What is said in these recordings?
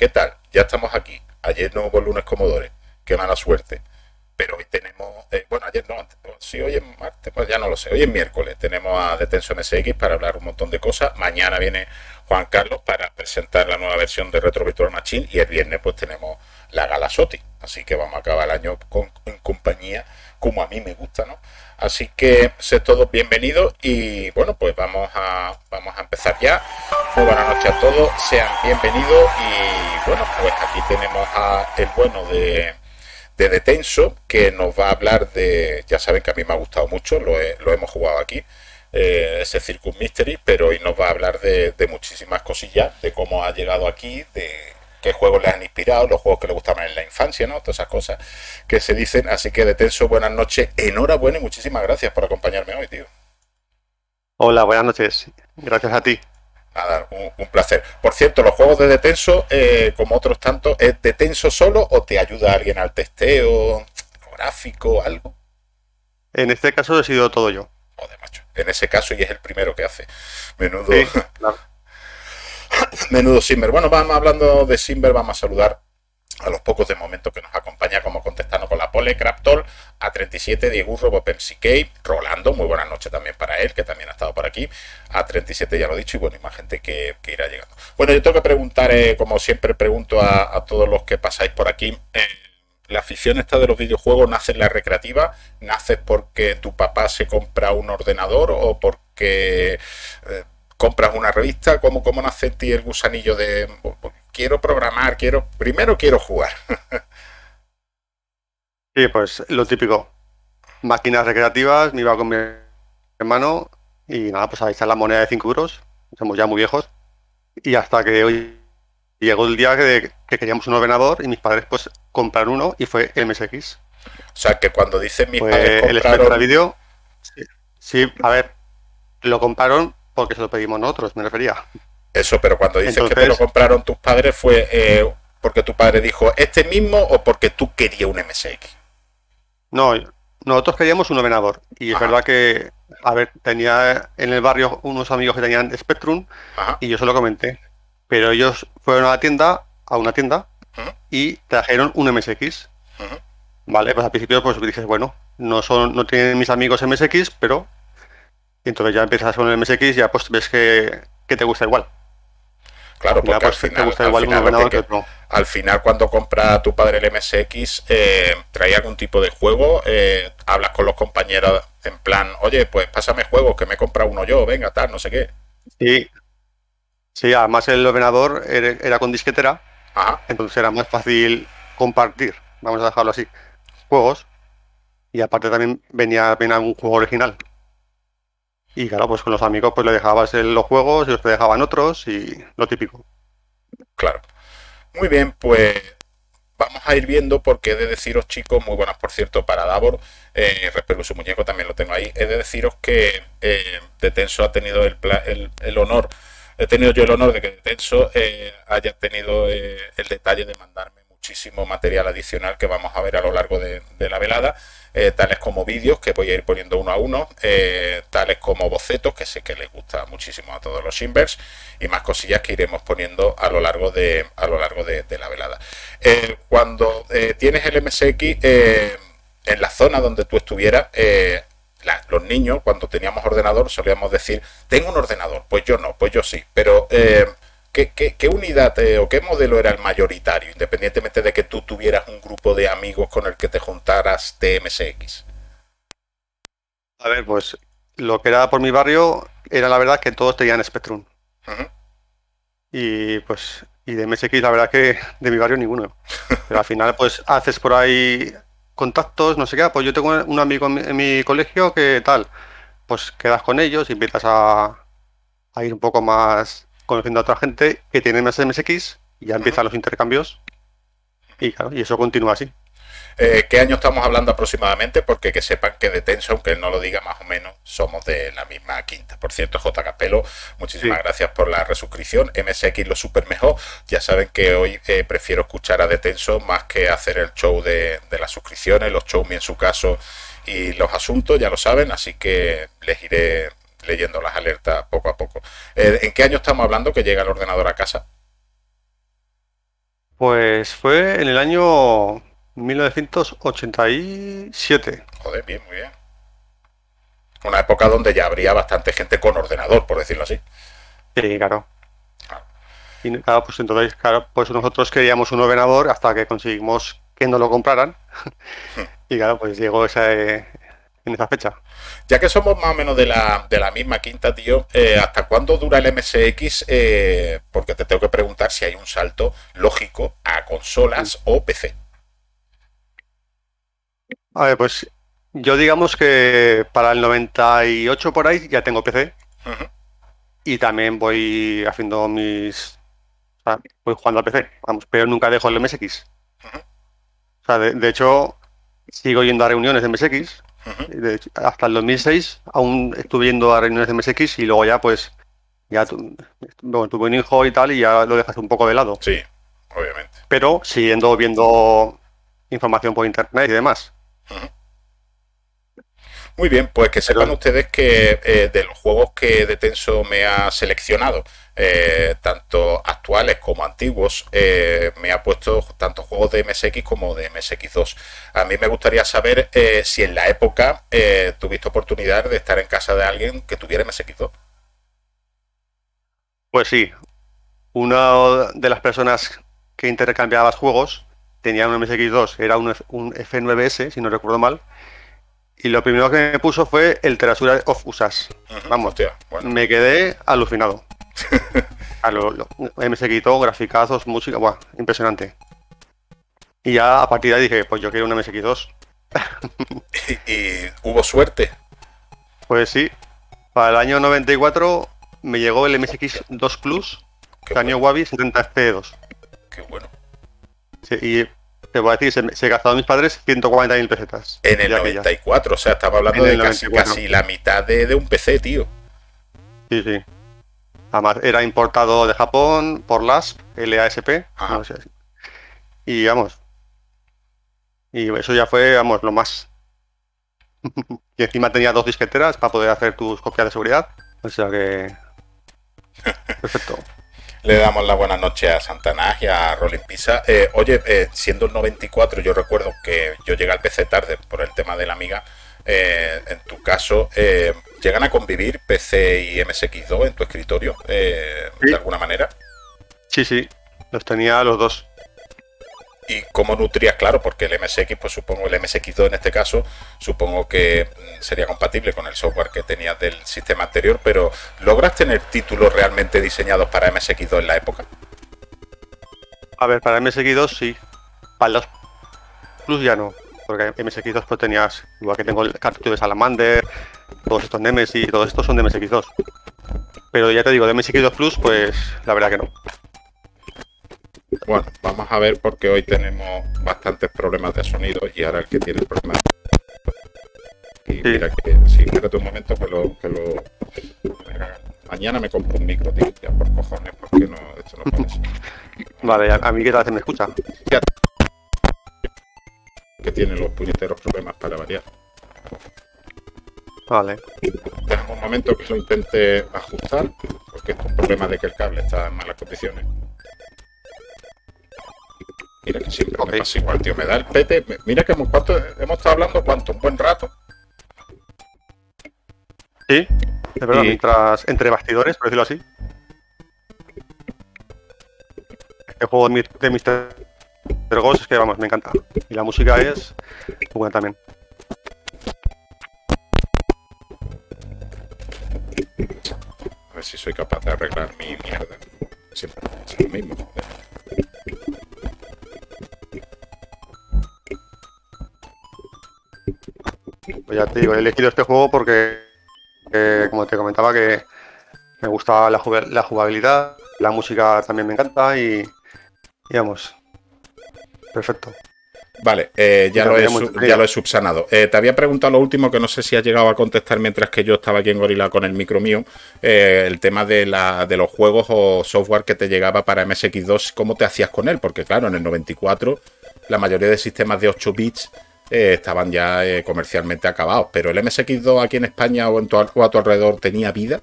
¿Qué tal? Ya estamos aquí. Ayer no hubo lunes comodores. Qué mala suerte. Pero hoy tenemos, eh, bueno, ayer no, si hoy es martes, pues ya no lo sé, hoy es miércoles. Tenemos a Detención SX para hablar un montón de cosas. Mañana viene Juan Carlos para presentar la nueva versión de Retro Virtual Machine y el viernes pues tenemos la Gala Soti. Así que vamos a acabar el año en compañía como a mí me gusta, ¿no? Así que sé todos bienvenidos y bueno, pues vamos a, vamos a empezar ya. Muy buenas noches a todos, sean bienvenidos y bueno, pues aquí tenemos a el bueno de, de Detenso que nos va a hablar de, ya saben que a mí me ha gustado mucho, lo, hemos jugado aquí. Eh, ese Circus Mystery, pero hoy nos va a hablar de, de muchísimas cosillas, de cómo ha llegado aquí, de qué juegos le han inspirado, los juegos que le gustaban en la infancia, ¿no? Todas esas cosas que se dicen. Así que, Detenso, buenas noches, enhorabuena y muchísimas gracias por acompañarme hoy, tío. Hola, buenas noches. Gracias a ti. Nada, un, placer. Por cierto, los juegos de Detenso, eh, como otros tantos, ¿es Detenso solo o te ayuda alguien al testeo, gráfico, algo? En este caso he sido todo yo. Joder, macho. En ese caso, y es el primero que hace. Menudo. Menudo Simber. Bueno, vamos hablando de Simber, vamos a saludar a los pocos de momento que nos acompaña como contestando con la pole, Craptol, A37, Diego Robo Rolando, muy buenas noches también para él, que también ha estado por aquí, A37 ya lo he dicho, y bueno, y más gente que, irá llegando. Bueno, yo tengo que preguntar, eh, como siempre pregunto a, todos los que pasáis por aquí, eh, la afición esta de los videojuegos nace en la recreativa, nace porque tu papá se compra un ordenador o porque... Eh, compras una revista, ¿cómo, cómo nace el gusanillo de pues, pues, quiero programar, quiero primero quiero jugar? sí, pues lo típico. Máquinas recreativas, me iba con mi hermano y nada, pues ahí está la moneda de 5 euros, somos ya muy viejos, y hasta que hoy llegó el día que, queríamos un ordenador y mis padres pues compraron uno y fue el MSX. O sea, que cuando dicen mis padres El Spectra Video, sí, sí, a ver, lo compraron que se lo pedimos nosotros, me refería. Eso, pero cuando dices que te lo compraron tus padres fue eh, porque tu padre dijo este mismo o porque tú querías un MSX. No, nosotros queríamos un ordenador y es verdad que, a ver, tenía en el barrio unos amigos que tenían Spectrum y yo se lo comenté, pero ellos fueron a la tienda, a una tienda y trajeron un MSX. Vale, pues al principio pues dices, bueno, no son, no tienen mis amigos MSX, pero y entonces ya empiezas con el MSX y ya pues ves que, te gusta igual. Claro, porque al, final, cuando compra tu padre el MSX, eh, Traía algún tipo de juego, eh, hablas con los compañeros en plan, oye, pues pásame juegos, que me he comprado uno yo, venga, tal, no sé qué. Sí, sí además el ordenador era con disquetera, Ajá. entonces era más fácil compartir, vamos a dejarlo así, juegos, y aparte también venía bien algún juego original. Y claro, pues con los amigos pues le dejabas los juegos y os dejaban otros y lo típico. Claro. Muy bien, pues vamos a ir viendo porque he de deciros chicos, muy buenas por cierto para Davor, eh, respecto a su muñeco también lo tengo ahí, he de deciros que eh, Detenso ha tenido el, honor, he tenido yo el honor de que Detenso eh, haya tenido eh, el detalle de mandarme muchísimo material adicional que vamos a ver a lo largo de, la velada, eh, tales como vídeos que voy a ir poniendo uno a uno, eh, tales como bocetos que sé que les gusta muchísimo a todos los invers y más cosillas que iremos poniendo a lo largo de, a lo largo de, la velada. Eh, cuando tienes el MSX en la zona donde tú estuvieras, los niños cuando teníamos ordenador solíamos decir, tengo un ordenador, pues yo no, pues yo sí, pero... ¿Qué, qué, qué unidad eh, o qué modelo era el mayoritario, independientemente de que tú tuvieras un grupo de amigos con el que te juntaras MSX? A ver, pues lo que era por mi barrio era la verdad que todos tenían Spectrum. Y pues, y de MSX la verdad que de mi barrio ninguno. Pero al final pues haces por ahí contactos, no sé qué. Ah, pues yo tengo un amigo en mi, colegio que tal, pues quedas con ellos, invitas a, a ir un poco más conociendo a otra gente que tiene más MSX y ya empiezan los intercambios y y eso continúa así. Eh, ¿Qué año estamos hablando aproximadamente? Porque que sepan que de Tenso, aunque él no lo diga más o menos, somos de la misma quinta. Por cierto, J. Capelo, muchísimas gracias por la resuscripción. MSX lo súper mejor. Ya saben que hoy eh, prefiero escuchar a Detenso más que hacer el show de, las suscripciones, los shows en su caso y los asuntos, ya lo saben. Así que les iré leyendo las alertas poco a poco. Eh, ¿En qué año estamos hablando que llega el ordenador a casa? Pues fue en el año 1987. Joder, bien, muy bien. Una época donde ya habría bastante gente con ordenador, por decirlo así. Sí, claro. Ah. Y claro, pues entonces, claro, pues nosotros queríamos un ordenador hasta que conseguimos que no lo compraran. Hmm. y claro, pues llegó esa... Eh, en esa fecha. Ya que somos más o menos de la, misma quinta, tío, eh, ¿hasta cuándo dura el MSX? Eh, porque te tengo que preguntar si hay un salto lógico a consolas o PC. A ver, pues yo digamos que para el 98 por ahí ya tengo PC. Y también voy haciendo mis... O sea, voy jugando al PC, vamos, pero nunca dejo el MSX. o sea, de, de hecho, sigo yendo a reuniones de MSX de hasta el 2006 aún estuve yendo a reuniones de MSX y luego ya pues ya tuve un hijo y tal y ya lo dejaste un poco de lado. Sí, obviamente. Pero siguiendo viendo información por internet y demás. Muy bien, pues que sepan ustedes que eh, de los juegos que Detenso me ha seleccionado, eh, tanto actuales como antiguos, eh, me ha puesto tanto juegos de MSX como de MSX2. A mí me gustaría saber si en la época tuviste oportunidad de estar en casa de alguien que tuviera MSX2. Pues sí, una de las personas que intercambiaba juegos tenía un MSX2, era un F9S, si no recuerdo mal y lo primero que me puso fue el Terasura of Usas. Vamos, me quedé alucinado. A lo, quitó graficazos, música, buah, impresionante. Y ya a partir de ahí dije, pues yo quiero un MSX2. ¿Y, hubo suerte? Pues sí. Para el año 94 me llegó el MSX2 Plus, que bueno. Wabi 70 FP2. Qué bueno. Sí, y te voy a decir, se, gastaron mis padres 140.000 pesetas. En el 94, o sea, estaba hablando de casi, la mitad de, un PC, tío. Sí, sí. Además, era importado de Japón por LASP, LASP. Ah. y vamos. Y eso ya fue, vamos, lo más. y encima tenía dos disqueteras para poder hacer tus copias de seguridad. O sea que. Perfecto. Le damos la buena noche a Santanás y a Rolling Pisa. Eh, oye, eh, siendo el 94, yo recuerdo que yo llegué al PC tarde por el tema de la amiga. Eh, en tu caso, ¿llegan a convivir PC y MSX2 en tu escritorio de alguna manera? Sí, sí, los tenía los dos y cómo nutrías, claro, porque el MSX, pues supongo, el MSX2 en este caso, supongo que mm, sería compatible con el software que tenías del sistema anterior, pero ¿logras tener títulos realmente diseñados para MSX2 en la época? A ver, para MSX2 sí, para los Plus ya no, porque MSX2 pues tenías, igual que tengo el cartucho de Salamander, todos estos Nemesis, todos estos son de MSX2. Pero ya te digo, de MSX2 Plus, pues la verdad que no. Bueno, vamos a ver porque hoy tenemos bastantes problemas de sonido y ahora el que tiene el problema. Y mira que, si espérate un momento que lo. Que lo eh, mañana me compro un micro, tío, ya por cojones, porque no, no Vale, a, mí que te se me escucha. Que tiene los puñeteros problemas para variar. Vale. un momento que lo intente ajustar, porque es un problema de que el cable está en malas condiciones. Ok, que siempre okay. igual, tío. Me da el pepe. Mira que hemos, cuánto, hemos estado hablando cuánto, un buen rato. Sí, de verdad, mientras entre bastidores, por decirlo así. Este juego de Mr. Ghost es que, vamos, me encanta. Y la música es buena también. A ver si soy capaz de arreglar mi mierda. Siempre es lo mismo. Pues ya te digo, he elegido este juego porque, eh, como te comentaba, que me gustaba la, jugabilidad, la música también me encanta y, digamos, perfecto. Vale, eh, ya, lo he, ya, lo he, subsanado. Eh, te había preguntado lo último, que no sé si has llegado a contestar mientras que yo estaba aquí en Gorila con el micro mío, el tema de, de, los juegos o software que te llegaba para MSX2, ¿cómo te hacías con él? Porque claro, en el 94 la mayoría de sistemas de 8 bits eh, estaban ya eh, comercialmente acabados. Pero el MSX2 aquí en España o, en tu, o a tu alrededor tenía vida.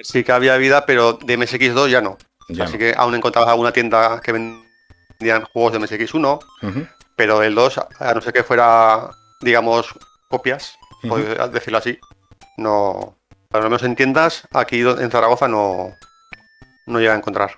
Sí que había vida, pero de MSX2 ya no. Así que aún encontrabas alguna tienda que vendían juegos de MSX1, pero el 2, a no ser que fuera, digamos, copias, por decirlo así, no. lo menos en tiendas, aquí en Zaragoza no, no llega a encontrar.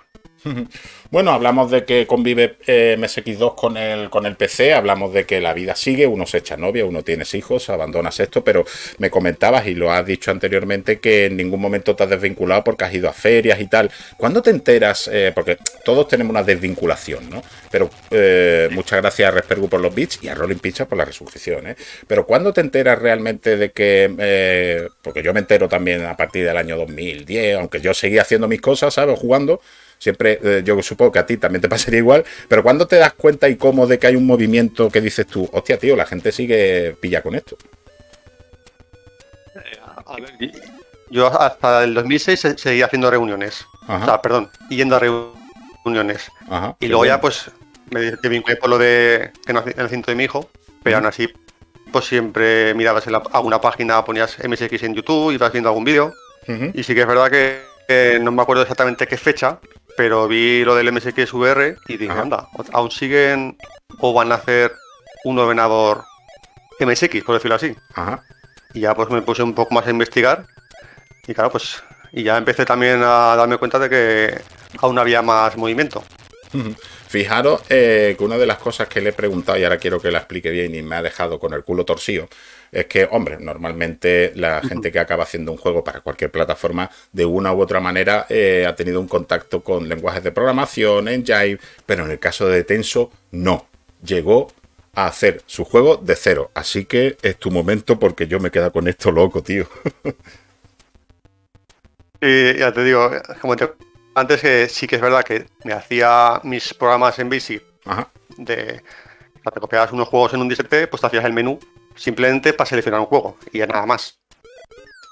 Bueno, hablamos de que convive eh, MSX2 con el, con el PC, hablamos de que la vida sigue, uno se echa novia, uno tienes hijos, abandonas esto, pero me comentabas y lo has dicho anteriormente que en ningún momento te has desvinculado porque has ido a ferias y tal. ¿Cuándo te enteras? Eh, porque todos tenemos una desvinculación, ¿no? Pero eh, muchas gracias a Respergu por los bits y a Rolling Pitcher por la resurrección, ¿eh? Pero ¿cuándo te enteras realmente de que... porque yo me entero también a partir del año 2010, aunque yo seguía haciendo mis cosas, ¿sabes? Jugando. Siempre, eh, yo supongo que a ti también te pasaría igual, pero cuando te das cuenta y cómo de que hay un movimiento que dices tú, hostia, tío, la gente sigue pilla con esto. Eh, yo hasta el 2006 seguía haciendo reuniones. O sea, perdón, yendo a reuniones. y luego ya, pues, me vinculé por lo de que no el cinto de mi hijo, pero aún así, pues siempre mirabas en la, alguna página, ponías MSX en YouTube, ibas viendo algún vídeo. Y sí que es verdad que eh, no me acuerdo exactamente qué fecha, pero vi lo del MSX VR y dije, anda, aún siguen o van a hacer un ordenador MSX, por decirlo así. Ajá. Y ya pues me puse un poco más a investigar y claro, pues y ya empecé también a darme cuenta de que aún había más movimiento. Fijaros eh, que una de las cosas que le he preguntado, y ahora quiero que la explique bien y me ha dejado con el culo torcido, es que, hombre, normalmente la gente que acaba haciendo un juego para cualquier plataforma, de una u otra manera, eh, ha tenido un contacto con lenguajes de programación, en Jive, pero en el caso de Tenso, no. Llegó a hacer su juego de cero. Así que es tu momento porque yo me quedo con esto loco, tío. Sí, ya te digo, como te antes sí que es verdad que me hacía mis programas en bici Ajá. de te copiabas unos juegos en un disquete, pues te hacías el menú simplemente para seleccionar un juego y ya nada más.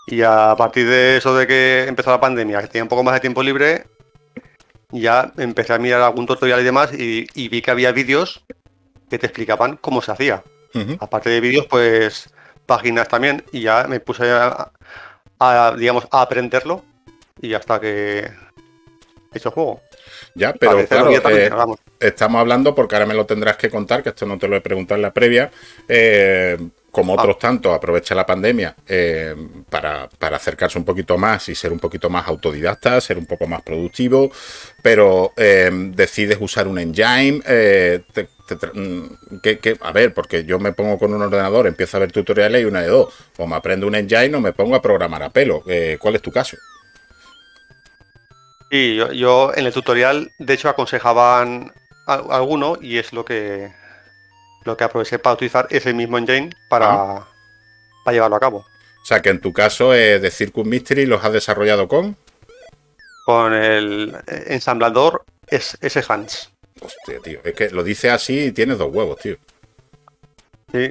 Y a partir de eso de que empezó la pandemia, que tenía un poco más de tiempo libre, ya empecé a mirar algún tutorial y demás y, vi que había vídeos que te explicaban cómo se hacía. Aparte de vídeos, pues páginas también y ya me puse a, a, digamos, a aprenderlo y hasta que eso juego. Ya, pero claro, eh, estamos hablando, porque ahora me lo tendrás que contar, que esto no te lo he preguntado en la previa. Eh, como ah. otros tantos, aprovecha la pandemia eh, para, acercarse un poquito más y ser un poquito más autodidacta, ser un poco más productivo, pero decides usar un engine. Mm, que, a ver, porque yo me pongo con un ordenador, empiezo a ver tutoriales y una de dos. O me aprendo un engine o me pongo a programar a pelo. ¿Cuál es tu caso? Sí, yo, en el tutorial, de hecho, aconsejaban alguno y es lo que lo que aproveché para utilizar ese mismo engine para, llevarlo a cabo. O sea que en tu caso, es de Circuit Mystery los has desarrollado con con el ensamblador ese Hans. Hostia, tío, es que lo dice así y tienes dos huevos, tío. Sí.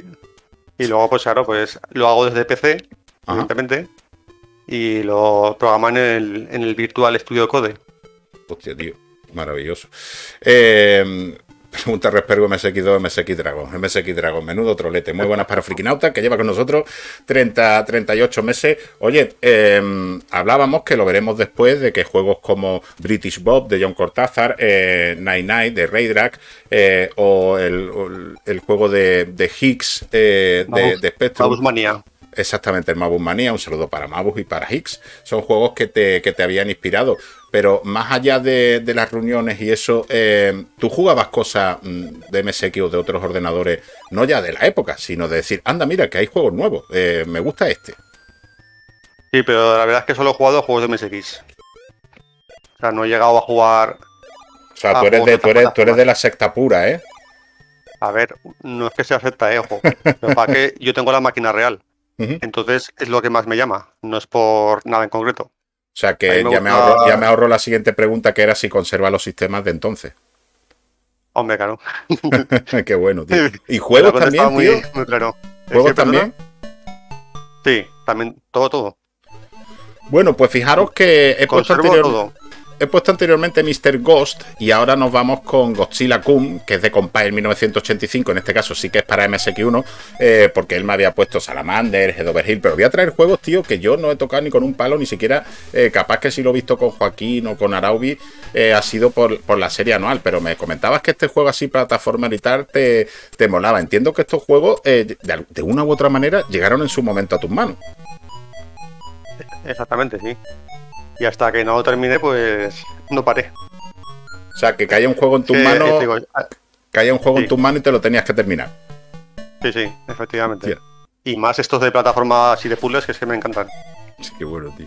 Y luego, pues claro, pues lo hago desde PC, Ajá y lo programan en el, en el Virtual Studio Code. Hostia, tío, maravilloso. Eh, pregunta Respergo MSX2, MSX Dragon. MSX Dragon, menudo trolete. Muy buenas para Frikinauta, que lleva con nosotros 30, 38 meses. Oye, em, hablábamos que lo veremos después de que juegos como British Bob de John Cortázar, eh, Night Night de Raydrak, eh, o, el, juego de, de Hicks de, de, Spectrum. Exactamente, el Mabus Manía, un saludo para Mabus y para Higgs. Son juegos que te, que te habían inspirado. Pero más allá de, las reuniones y eso, eh, tú jugabas cosas mm, de MSX o de otros ordenadores, no ya de la época, sino de decir, anda, mira, que hay juegos nuevos, eh, me gusta este. Sí, pero la verdad es que solo he jugado juegos de MSX. O sea, no he llegado a jugar. O sea, tú eres, de, este. la secta pura, ¿eh? A ver, no es que sea secta, eh, ojo. para que yo tengo la máquina real. Entonces es lo que más me llama, no es por nada en concreto. O sea que ya, me ahorro, la siguiente pregunta que era si conserva los sistemas de entonces. Hombre, claro. Qué bueno, tío. ¿Y juegos también, tío? ¿Juegos también? Sí, también, todo, todo. Bueno, pues fijaros que he puesto todo. He puesto anteriormente Mr. Ghost y ahora nos vamos con Godzilla Kun, que es de Compile 1985. En este caso sí que es para msq 1 eh, porque él me había puesto Salamander, Head Hill, pero voy a traer juegos, tío, que yo no he tocado ni con un palo, ni siquiera eh, capaz que si lo he visto con Joaquín o con Araubi, eh, ha sido por, la serie anual. Pero me comentabas que este juego así, plataforma y tal, te, molaba. Entiendo que estos juegos, de una u otra manera, llegaron en su momento a tus manos. Exactamente, sí. Y hasta que no lo terminé, pues no paré. O sea, que caía un juego en tus manos. Este ah, caía un juego en tus manos y te lo tenías que terminar. Sí, sí, efectivamente. Y más estos de plataformas y de puzzles que es que me encantan. qué bueno, tío.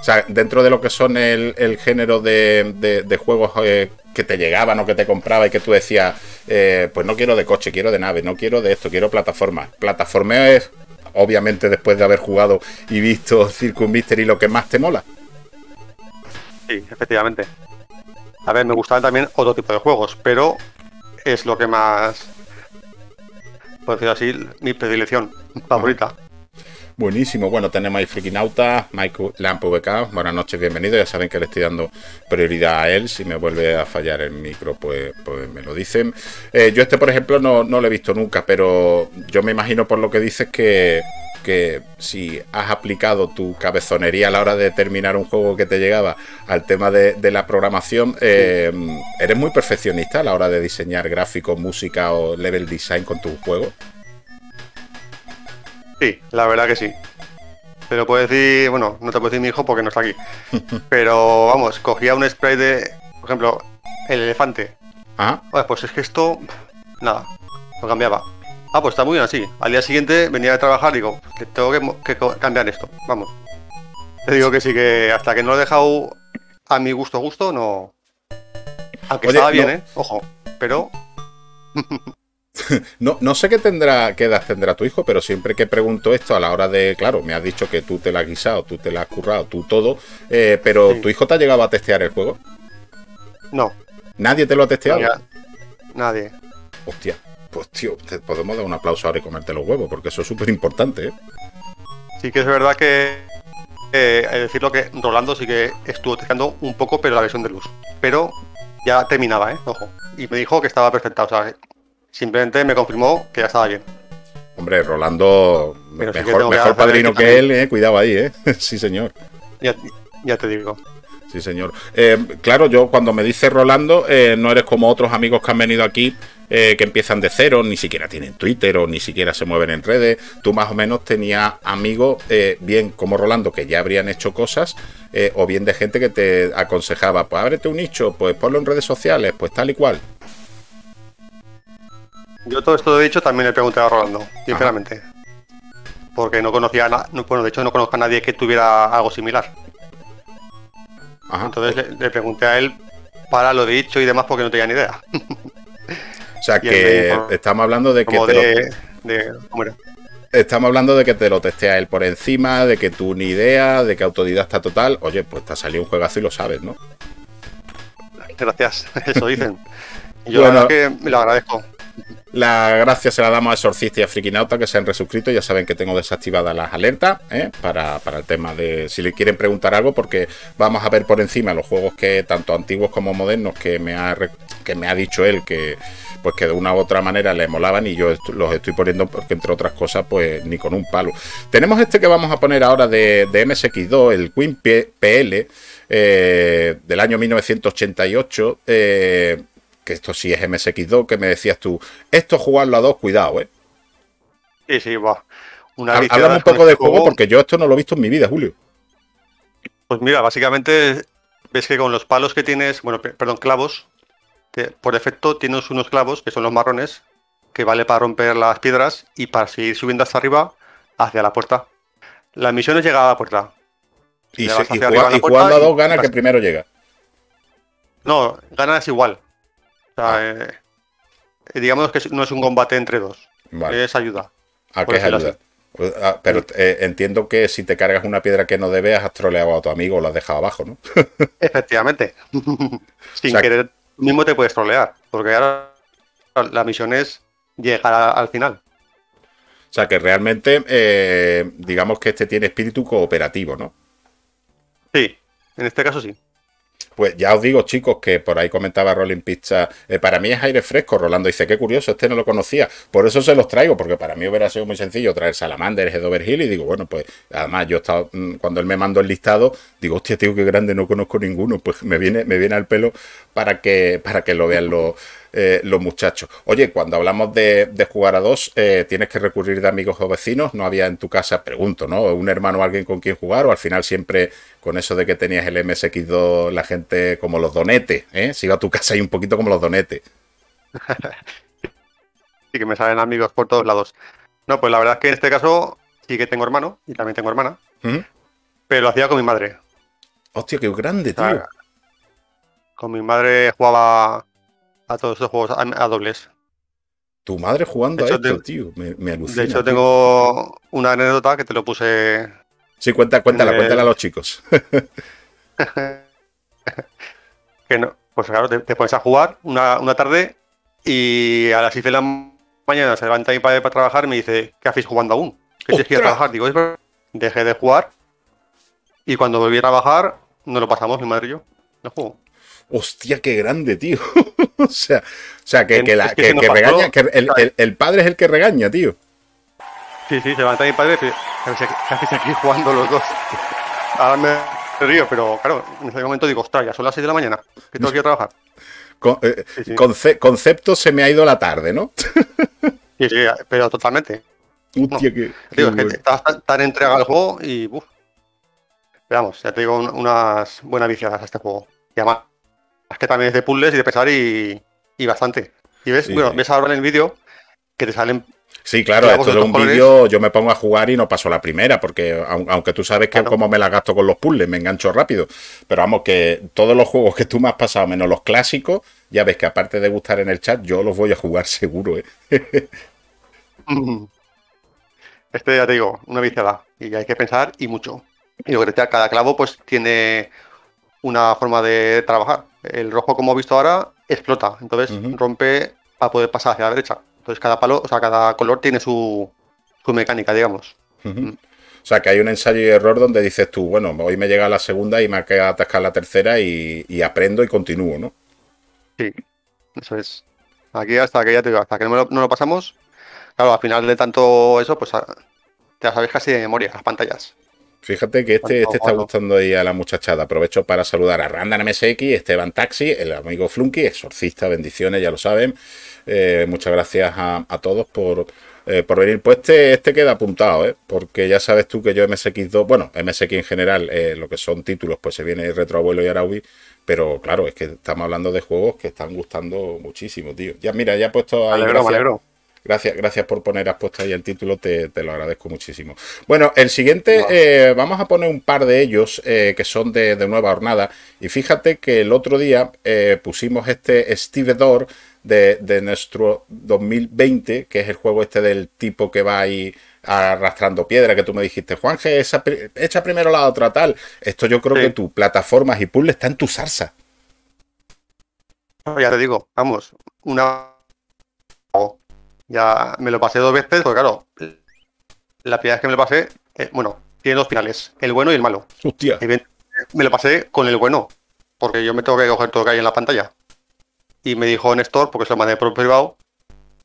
O sea, dentro de lo que son el, género de, juegos eh, que te llegaban o que te compraba y que tú decías, eh, pues no quiero de coche, quiero de nave, no quiero de esto, quiero plataformas. Plataformeo es, obviamente, después de haber jugado y visto Circus y lo que más te mola. Sí, efectivamente. A ver, me gustaban también otro tipo de juegos, pero es lo que más, por decir así, mi predilección favorita. Buenísimo, bueno, tenemos ahí Frikinauta, Michael Lamp VK, buenas noches, bienvenido. Ya saben que le estoy dando prioridad a él. Si me vuelve a fallar el micro, pues, pues me lo dicen. Eh, yo este, por ejemplo, no, no lo he visto nunca, pero yo me imagino por lo que dices que, si has aplicado tu cabezonería a la hora de terminar un juego que te llegaba al tema de, la programación, eh, eres muy perfeccionista a la hora de diseñar gráficos, música o level design con tu juego. Sí, la verdad que sí. Pero lo puedo decir, bueno, no te puedo decir mi hijo porque no está aquí. Pero vamos, cogía un spray de, por ejemplo, el elefante. Ah. pues es que esto, nada, no cambiaba. Ah, pues está muy bien así. Al día siguiente venía de trabajar y digo, tengo que, cambiar esto. Vamos. Te digo que sí, que hasta que no lo he dejado a mi gusto, gusto, no. Aunque estaba bien, ¿eh? Ojo. Pero. No, no sé qué tendrá, que edad tendrá tu hijo, pero siempre que pregunto esto a la hora de, claro, me has dicho que tú te la has guisado, tú te la has currado, tú todo, eh, pero ¿tu hijo te ha llegado a testear el juego? No. ¿Nadie te lo ha testeado? Nadie. Hostia, pues tío, podemos dar un aplauso ahora y comerte los huevos, porque eso es súper importante, ¿eh? Sí que es verdad que eh, que Rolando sí que estuvo testeando un poco, pero la versión de luz. Pero ya terminaba, ¿eh? Ojo. Y me dijo que estaba perfecta, o sea, simplemente me confirmó que ya estaba bien. Hombre, Rolando, mejor, padrino que él, eh, cuidado ahí, ¿eh? sí, señor. Ya, te digo. Sí, señor. Eh, claro, yo cuando me dice Rolando, eh, no eres como otros amigos que han venido aquí, eh, que empiezan de cero, ni siquiera tienen Twitter o ni siquiera se mueven en redes. Tú más o menos tenías amigos, bien como Rolando, que ya habrían hecho cosas, o bien de gente que te aconsejaba, pues ábrete un nicho, pues ponlo en redes sociales, pues tal y cual. Yo todo esto de dicho también le pregunté a Rolando, sinceramente. Porque no conocía nada, no, bueno, de hecho no conozco a nadie que tuviera algo similar. Ajá. Entonces le, pregunté a él para lo dicho y demás porque no tenía ni idea. o sea que estamos hablando de que te de, lo... Estamos hablando de que te lo testea él por encima, de que tú ni idea, de que autodidacta total. Oye, pues te ha salido un juegazo y lo sabes, ¿no? Gracias, eso dicen. Yo que me lo agradezco. La gracia se la damos a Exorcista y a Frikinauta que se han resuscrito. Ya saben que tengo desactivadas las alertas ¿eh? para, el tema de si le quieren preguntar algo, porque vamos a ver por encima los juegos que, tanto antiguos como modernos, que me ha, que me ha dicho él que pues que de una u otra manera le molaban y yo los estoy poniendo porque entre otras cosas pues ni con un palo. Tenemos este que vamos a poner ahora de, MSX2, el Queen PL eh, del año 1988 esto sí es MSX2, que me decías tú, esto jugarlo a dos, cuidado, ¿eh? Sí, sí, va. Una Hablamos un poco del juego, porque yo esto no lo he visto en mi vida, Julio. Pues mira, básicamente ves que con los palos que tienes, bueno, perdón, clavos, por efecto tienes unos clavos que son los marrones, que vale para romper las piedras y para seguir subiendo hasta arriba hacia la puerta. La misión es llegar a la puerta. Y, se, la dos gana el que primero llega. No, gana es igual. Ah. Eh, eh, digamos que no es un combate entre dos. Es ayuda. ¿A ah, es ayuda. Pues, ah, pero eh, entiendo que si te cargas una piedra que no debes, has troleado a tu amigo o la has dejado abajo, ¿no? Efectivamente. Sin querer, mismo te puedes trolear. Porque ahora la misión es llegar al final. O sea que realmente, digamos que este tiene espíritu cooperativo, ¿no? Sí, en este caso sí. Pues ya os digo, chicos, que por ahí comentaba Rolling Pizza, eh, para mí es aire fresco. Rolando dice, qué curioso, este no lo conocía. Por eso se los traigo, porque para mí hubiera sido muy sencillo traer Salamander, Hedover Hill, y digo, bueno, pues además yo estado. Mm, cuando él me mandó el listado, digo, hostia, tío, qué grande, no conozco ninguno. Pues me viene, me viene al pelo para que, para que lo vean los eh, los muchachos. Oye, cuando hablamos de, jugar a dos, eh, ¿tienes que recurrir de amigos o vecinos? ¿No había en tu casa, pregunto, ¿no? ¿Un hermano o alguien con quien jugar? ¿O al final siempre con eso de que tenías el MSX2, la gente como los donetes, ¿eh? Si iba a tu casa y un poquito como los donetes. sí, que me salen amigos por todos lados. No, pues la verdad es que en este caso sí que tengo hermano y también tengo hermana. ¿Mm? Pero lo hacía con mi madre. Hostia, qué grande, tío. con mi madre jugaba a todos estos juegos a, dobles. Tu madre jugando a esto, tío. Me, me, De hecho, tengo una anécdota que te lo puse. Sí, cuenta, cuéntala, cuéntala a los chicos. que no, pues claro, te, pones a jugar una, tarde y a las 6 de la mañana se levanta mi padre para trabajar y me dice, ¿qué haces jugando aún? ¿Qué tienes que ir a trabajar? Digo, es verdad. Dejé de jugar y cuando volví a trabajar, no lo pasamos, mi madre y yo. No juego hostia, qué grande, tío. o, sea, o sea, que, que, regaña, que el, el, el, padre es el que regaña, tío. Sí, sí, se levanta mi padre, pero casi aquí jugando los dos. Ahora me río, pero claro, en ese momento digo, ostras, ya son las 6 de la mañana, que tengo que ir a trabajar. Eh, concepto se me ha ido la tarde, ¿no? sí, sí, pero totalmente. Hostia, que, digo, tan, entregado al juego y. Uf. ya te digo unas buenas viciadas a este juego. Y más es que también es de puzzles y de pesar y, bastante. Y ves, bueno, ves ahora en el vídeo que te salen. Sí, claro, esto es un vídeo yo me pongo a jugar y no paso la primera, porque aunque tú sabes que me la gasto con los puzzles, me engancho rápido. Pero vamos, que todos los juegos que tú me has pasado, menos los clásicos, ya ves que aparte de gustar en el chat, yo los voy a jugar seguro. ¿eh? este ya te digo, una viciada. Y hay que pensar y mucho. Y lo que te cada clavo pues tiene una forma de trabajar el rojo, como he visto ahora, explota. Entonces rompe para poder pasar hacia la derecha. Entonces cada palo, o sea, cada color tiene su, mecánica, digamos. Mm. O sea, que hay un ensayo y error donde dices tú, bueno, hoy me llega la segunda y me ha quedado atascar la tercera y, aprendo y continúo, ¿no? Sí, eso es. Aquí hasta que ya te digo, hasta que no, lo, pasamos, claro, al final de tanto eso, pues te sabes casi de memoria, las pantallas. Fíjate que este, este está gustando ahí a la muchachada. Aprovecho para saludar a Randan MSX, Esteban Taxi, el amigo Flunky, exorcista, bendiciones, ya lo saben. Eh, muchas gracias a, todos eh, por, venir. Pues este, este queda apuntado, ¿eh? porque ya sabes tú que yo MSX2, bueno, MSX en general, eh, lo que son títulos, pues se viene Retroabuelo y Araubi, pero claro, es que estamos hablando de juegos que están gustando muchísimo, tío. Ya mira, ya he puesto ahí. Gracias, gracias por poner apuesta ahí el título, te, lo agradezco muchísimo. Bueno, el siguiente, eh, vamos a poner un par de ellos eh, que son de, nueva hornada. Y fíjate que el otro día eh, pusimos este Steve Door de, nuestro 2020, que es el juego este del tipo que va ahí arrastrando piedra, que tú me dijiste, Juanje, esa, echa primero la otra tal. Esto yo creo que tu plataformas y puzzle está en tu salsa. Ya te digo, vamos, una... Ya me lo pasé dos veces, porque claro, la primera vez que me lo pasé, eh, bueno, tiene dos finales, el bueno y el malo. Hostia. Me lo pasé con el bueno, porque yo me tengo que coger todo lo que hay en la pantalla. Y me dijo Néstor, porque se lo mandé por privado,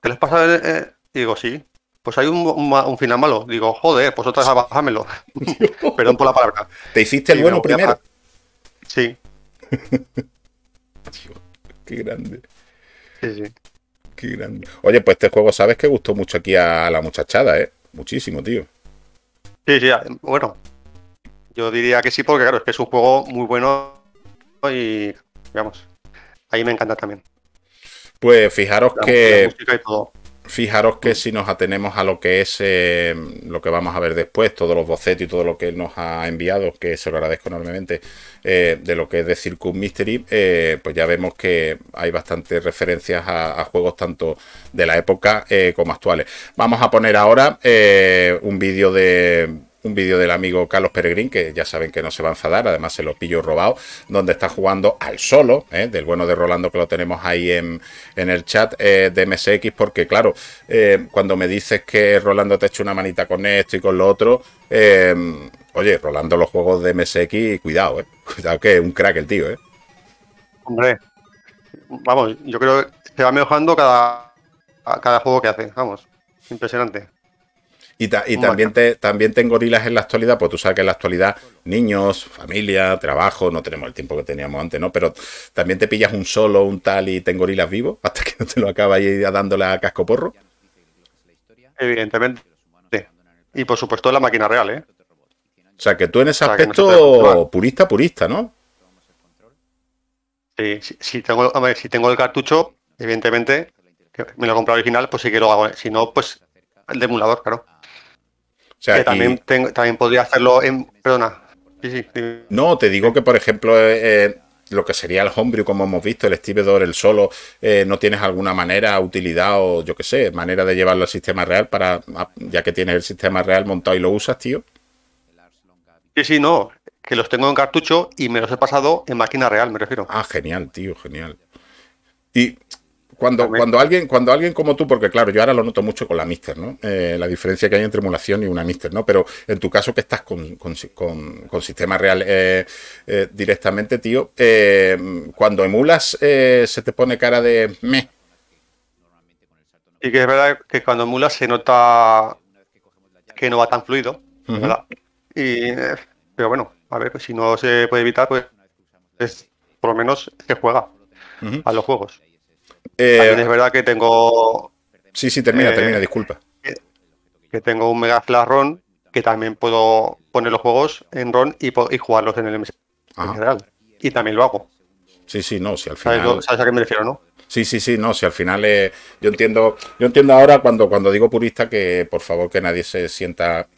¿te les pasa? pasado eh? digo, sí. Pues hay un, final malo. Digo, joder, pues otra vez bájamelo. Perdón por la palabra. ¿Te hiciste el bueno primero? Sí. qué grande. Sí, sí. Oye, pues este juego sabes que gustó mucho aquí a la muchachada, ¿eh? Muchísimo, tío. Sí, sí, bueno. Yo diría que sí, porque claro, es que es un juego muy bueno y, digamos, ahí me encanta también. Pues fijaros que fijaros que si nos atenemos a lo que es eh, lo que vamos a ver después, todos los bocetos y todo lo que nos ha enviado, que se lo agradezco enormemente, eh, de lo que es de Circus Mystery, eh, pues ya vemos que hay bastantes referencias a juegos tanto de la época como actuales. Vamos a poner ahora un vídeo de un vídeo del amigo Carlos Peregrín, que ya saben que no se va a enfadar, además se lo pillo robado, donde está jugando al solo, ¿eh? del bueno de Rolando que lo tenemos ahí en, el chat eh, de MSX, porque claro, eh, cuando me dices que Rolando te ha hecho una manita con esto y con lo otro, oye, Rolando los juegos de MSX, cuidado, ¿eh? cuidado que es un crack el tío. ¿eh? Hombre, vamos, yo creo que se va mejorando cada, cada juego que hace, vamos, impresionante. Y, también, te, también tengo en la actualidad, pues tú sabes que en la actualidad niños, familia, trabajo, no tenemos el tiempo que teníamos antes, ¿no? Pero también te pillas un solo, un tal y tengo gorilas vivo hasta que no te lo acabas y dándole a cascoporro. Evidentemente. Y por supuesto la máquina real, ¿eh? O sea, que tú en ese aspecto purista, purista, ¿no? Sí, si, tengo, si tengo el cartucho, evidentemente, que me lo he comprado original, pues sí que lo hago. ¿eh? Si no, pues el demulador, claro también, también podría hacerlo en. Perdona. No, te digo que, por ejemplo, eh, eh, lo que sería el homebrew, como hemos visto, el Steve el solo, eh, no tienes alguna manera, utilidad o yo qué sé, manera de llevarlo al sistema real para, ya que tienes el sistema real montado y lo usas, tío. Sí, sí, no, que los tengo en cartucho y me los he pasado en máquina real, me refiero. Ah, genial, tío, genial. Y cuando, cuando, alguien, cuando alguien como tú, porque claro, yo ahora lo noto mucho con la Mister, ¿no? Eh, la diferencia que hay entre emulación y una Mister, ¿no? Pero en tu caso que estás con, con, con, sistema real eh, eh, directamente, tío, cuando emulas se te pone cara de me. Y que es verdad que cuando emulas se nota que no va tan fluido, ¿verdad? Y, pero bueno, a ver, pues si no se puede evitar, pues es, por lo menos que juega a los juegos. Eh, es verdad que tengo. Sí, sí, termina, eh, termina, disculpa. Que tengo un Mega Flash que también puedo poner los juegos en ron y, jugarlos en el MS general. Y también lo hago. Sí, sí, no, si al final. ¿Sabes, a qué me refiero, no? Sí, sí, sí, no, si al final eh, yo entiendo, yo entiendo ahora cuando, cuando digo purista que por favor que nadie se sienta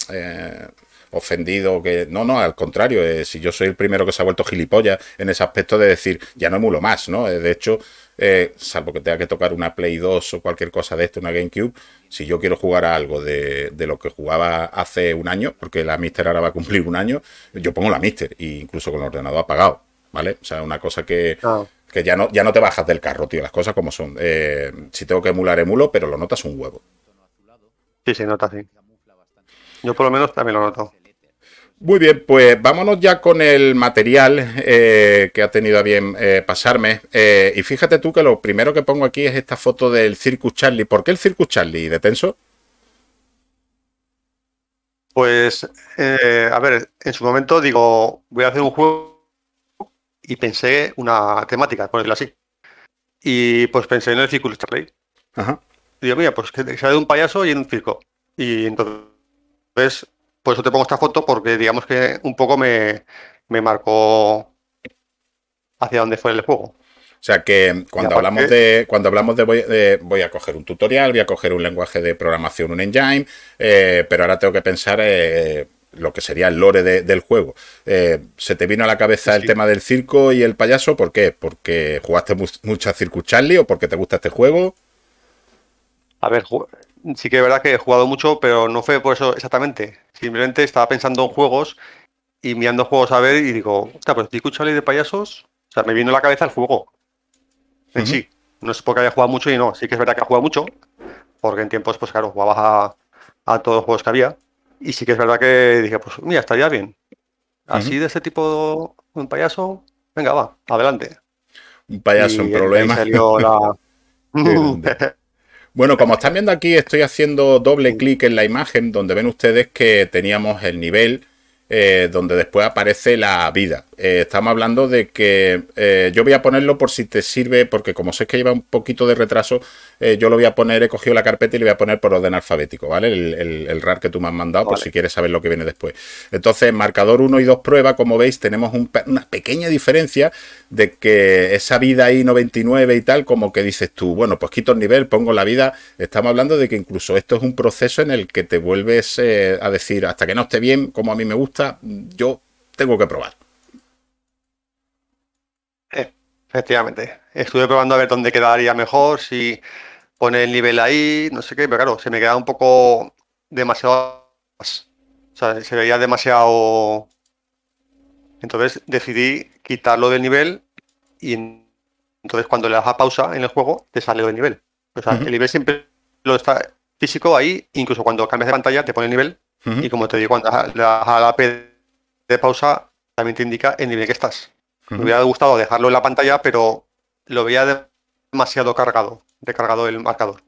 ofendido, que no, no, al contrario, si yo soy el primero que se ha vuelto gilipollas en ese aspecto de decir, ya no emulo más, ¿no? de hecho, eh, salvo que tenga que tocar una Play 2 o cualquier cosa de esto, una GameCube, si yo quiero jugar a algo de, lo que jugaba hace un año, porque la Mister ahora va a cumplir un año, yo pongo la Mister, e incluso con el ordenador apagado, ¿vale? O sea, una cosa que... Ah. que ya no, ya no te bajas del carro, tío, las cosas como son. Eh, si tengo que emular, emulo, pero lo notas un huevo. Sí, se nota, sí. Yo por lo menos también lo noto. Muy bien, pues vámonos ya con el material eh, que ha tenido a bien eh, pasarme. Eh, y fíjate tú que lo primero que pongo aquí es esta foto del Circus Charlie. ¿Por qué el Circus Charlie, Detenso? Pues, a ver, en su momento digo, voy a hacer un juego y pensé una temática, por decirlo así. Y pues pensé en el Circus Charlie. Ajá. digo, mira, pues que sale de un payaso y en un circo. Y entonces por eso te pongo esta foto, porque digamos que un poco me, marcó hacia dónde fue el juego. O sea que cuando hablamos de cuando hablamos de voy, a coger un tutorial, voy a coger un lenguaje de programación, un engine, eh, pero ahora tengo que pensar eh, lo que sería el lore del juego. Eh, ¿Se te vino a la cabeza el tema del circo y el payaso? ¿Por qué? ¿Porque jugaste mucho a Circus Charlie o porque te gusta este juego? A ver, sí que es verdad que he jugado mucho, pero no fue por eso exactamente. Simplemente estaba pensando en juegos y mirando juegos a ver y digo, está pues escucho ley de payasos, o sea, me vino la cabeza el juego. En sí, no es porque haya jugado mucho y no, sí que es verdad que ha jugado mucho, porque en tiempos, pues claro, jugaba a, todos los juegos que había. Y sí que es verdad que dije, pues mira, estaría bien. Así de este tipo, un payaso, venga, va, adelante. Un payaso, un problema. Bueno, como están viendo aquí, estoy haciendo doble clic en la imagen donde ven ustedes que teníamos el nivel eh, donde después aparece la vida. Eh, estamos hablando de que eh, yo voy a ponerlo por si te sirve, porque como sé que lleva un poquito de retraso, eh, yo lo voy a poner, he cogido la carpeta y le voy a poner por orden alfabético, ¿vale? El, RAR que tú me has mandado, por si quieres saber lo que viene después. Entonces, marcador 1 y 2 prueba, como veis, tenemos una pequeña diferencia de que esa vida ahí 99 y tal, como que dices tú, bueno, pues quito el nivel, pongo la vida. Estamos hablando de que incluso esto es un proceso en el que te vuelves a decir, hasta que no esté bien, como a mí me gusta, yo tengo que probar. Efectivamente. Estuve probando a ver dónde quedaría mejor, si pone el nivel ahí, no sé qué, pero claro, se me quedaba un poco demasiado. O sea, se veía demasiado. Entonces decidí quitarlo del nivel y entonces cuando le das a pausa en el juego, te sale del nivel. O sea, el nivel siempre lo está físico ahí, incluso cuando cambias de pantalla te pone el nivel y como te digo, cuando le das a la P de pausa, también te indica el nivel que estás. Me hubiera gustado dejarlo en la pantalla, pero lo veía demasiado cargado, descargado el marcador.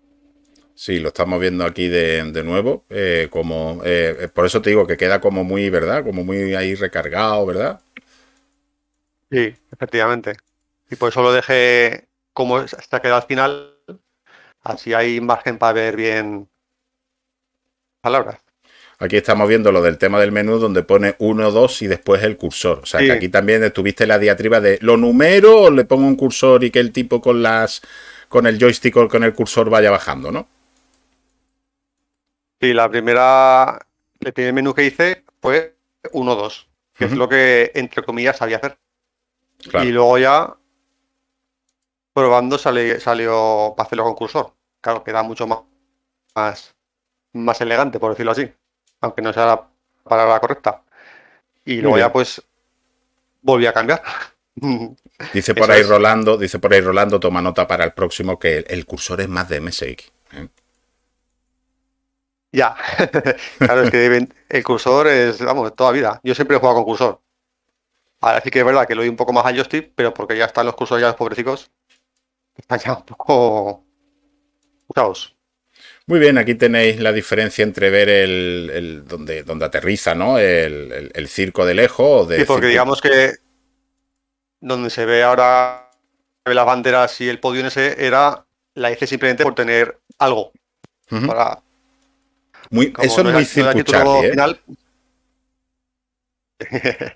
Sí, lo estamos viendo aquí de, nuevo. Eh, como eh, Por eso te digo que queda como muy, ¿verdad? Como muy ahí recargado, ¿verdad? Sí, efectivamente. Y por eso lo dejé como hasta queda al final. Así hay margen para ver bien palabras. Aquí estamos viendo lo del tema del menú donde pone 1, 2 y después el cursor. O sea, que aquí también estuviste la diatriba de lo número o le pongo un cursor y que el tipo con las con el joystick o con el cursor vaya bajando, ¿no? Sí, la primera el primer menú que hice fue 1, 2, que es lo que entre comillas sabía hacer. Y luego ya probando sale, salió para hacerlo con cursor. Claro, queda mucho más, más elegante, por decirlo así aunque no sea la palabra correcta. Y luego ya pues volví a cambiar. Dice por ahí Rolando, dice por ahí Rolando, toma nota para el próximo que el, cursor es más de MSX. ¿eh? Ya, claro, es que el cursor es, vamos, toda vida. Yo siempre he jugado con cursor. Ahora sí que es verdad que lo doy un poco más a joystick, pero porque ya están los cursores ya los pobrecicos, están ya un poco usados. Muy bien, aquí tenéis la diferencia entre ver el, donde, donde aterriza, ¿no? El, circo de lejos. De sí, porque digamos que donde se ve ahora las banderas y el podio en ese era la hice simplemente por tener algo. muy, eso no es muy ¿eh?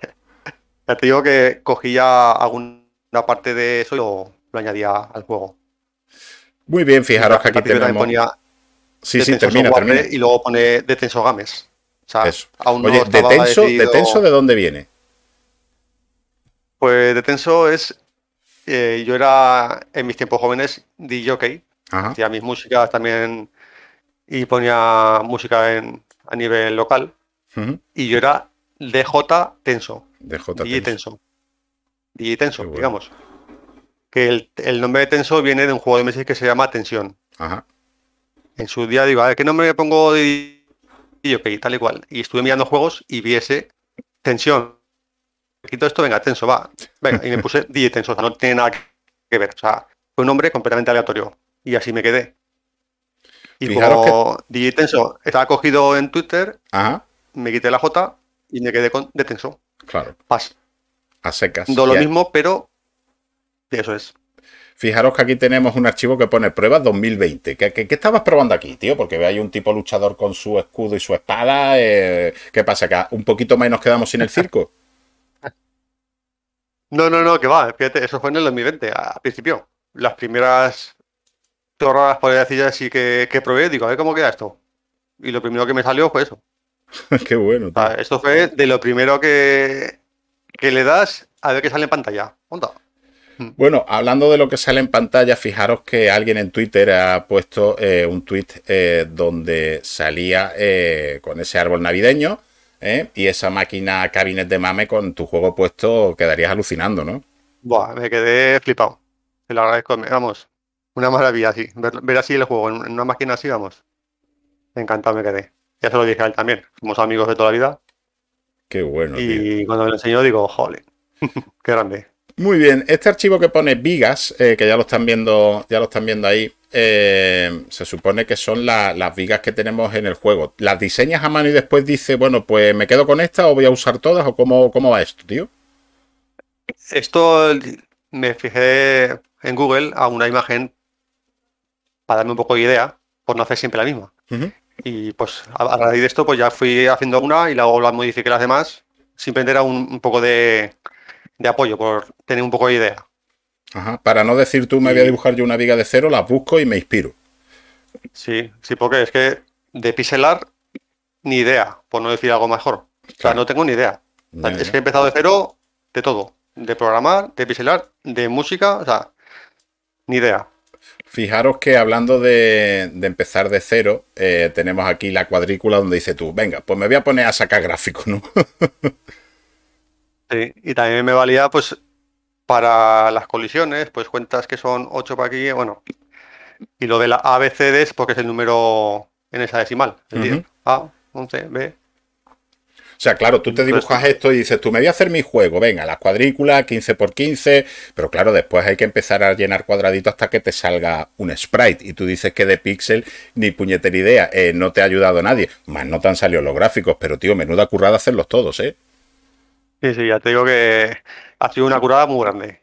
ya te digo que cogía alguna parte de eso y lo, añadía al juego. Muy bien, fijaros que aquí tenemos... Sí, sí, termina, termina, Y luego pone Detenso Games. O sea, Aún Oye, no detenso, detenso, de dónde viene? Pues De Tenso es. Eh, yo era en mis tiempos jóvenes DJ, jockey, hacía mis músicas también y ponía música a nivel local. Y yo era DJ Tenso. DJ Tenso. DJ Tenso, tenso digamos. Que el, nombre de Tenso viene de un juego de meses que se llama Tensión. Ajá en su día digo, a ah, ver, ¿qué nombre me pongo de y ok, tal y cual? Y estuve mirando juegos y vi ese tensión. Quito esto, venga, tenso, va. Venga, y me puse DJ o sea, no tiene nada que ver. O sea, fue un nombre completamente aleatorio. Y así me quedé. Y Fijaros como que... DJ tenso estaba cogido en Twitter, me quité la J y me quedé con de tenso. Claro. Paz. A secas. lo mismo, pero eso es. Fijaros que aquí tenemos un archivo que pone pruebas 2020. ¿Qué, estabas probando aquí, tío? Porque hay un tipo luchador con su escudo y su espada. Eh, ¿Qué pasa? acá? un poquito más nos quedamos sin el circo? No, no, no, que va. eso fue en el 2020, al principio. Las primeras torradas, por decir así, que, que probé, digo, a ver cómo queda esto. Y lo primero que me salió fue eso. qué bueno. esto fue de lo primero que, que le das a ver qué sale en pantalla. Onda. Bueno, hablando de lo que sale en pantalla, fijaros que alguien en Twitter ha puesto eh, un tweet eh, donde salía eh, con ese árbol navideño y esa máquina cabinet de mame con tu juego puesto, quedarías alucinando, ¿no? Buah, me quedé flipado. Te lo agradezco. Vamos, una maravilla así. Ver, así el juego en una máquina así, vamos. Encantado me quedé. Ya se lo dije a él también. Somos amigos de toda la vida. Qué bueno. Y cuando me lo enseñó, digo, jole, qué grande. Muy bien, este archivo que pone vigas, eh, que ya lo están viendo, ya lo están viendo ahí, eh, se supone que son las vigas que tenemos en el juego. ¿Las diseñas a mano y después dice, bueno, pues me quedo con esta o voy a usar todas? ¿O cómo, cómo va esto, tío? Esto me fijé en Google a una imagen para darme un poco de idea, por no hacer siempre la misma. Y pues a, raíz de esto, pues ya fui haciendo una y luego las modifiqué las demás. Simplemente era un poco de de apoyo, por tener un poco de idea. Para no decir tú me voy a dibujar yo una viga de cero, la busco y me inspiro. Sí, sí, porque es que de piselar, ni idea, por no decir algo mejor. O sea, no tengo ni idea. es que he empezado de cero de todo. De programar, de piselar, de música, o sea, ni idea. Fijaros que hablando de, empezar de cero, eh, tenemos aquí la cuadrícula donde dice tú, venga, pues me voy a poner a sacar gráficos, ¿no? Sí, y también me valía pues para las colisiones, pues cuentas que son 8 para aquí, bueno. Y lo de la ABCD es porque es el número en esa decimal. Es A, 11, B. O sea, claro, tú te dibujas pues, esto y dices, tú me voy a hacer mi juego, venga, las cuadrículas, 15 por 15, pero claro, después hay que empezar a llenar cuadraditos hasta que te salga un sprite. Y tú dices que de pixel ni puñetera idea, eh, no te ha ayudado nadie. Más no te han salido los gráficos, pero tío, menuda currada hacerlos todos, ¿eh? Sí, sí, ya te digo que ha sido una curada muy grande.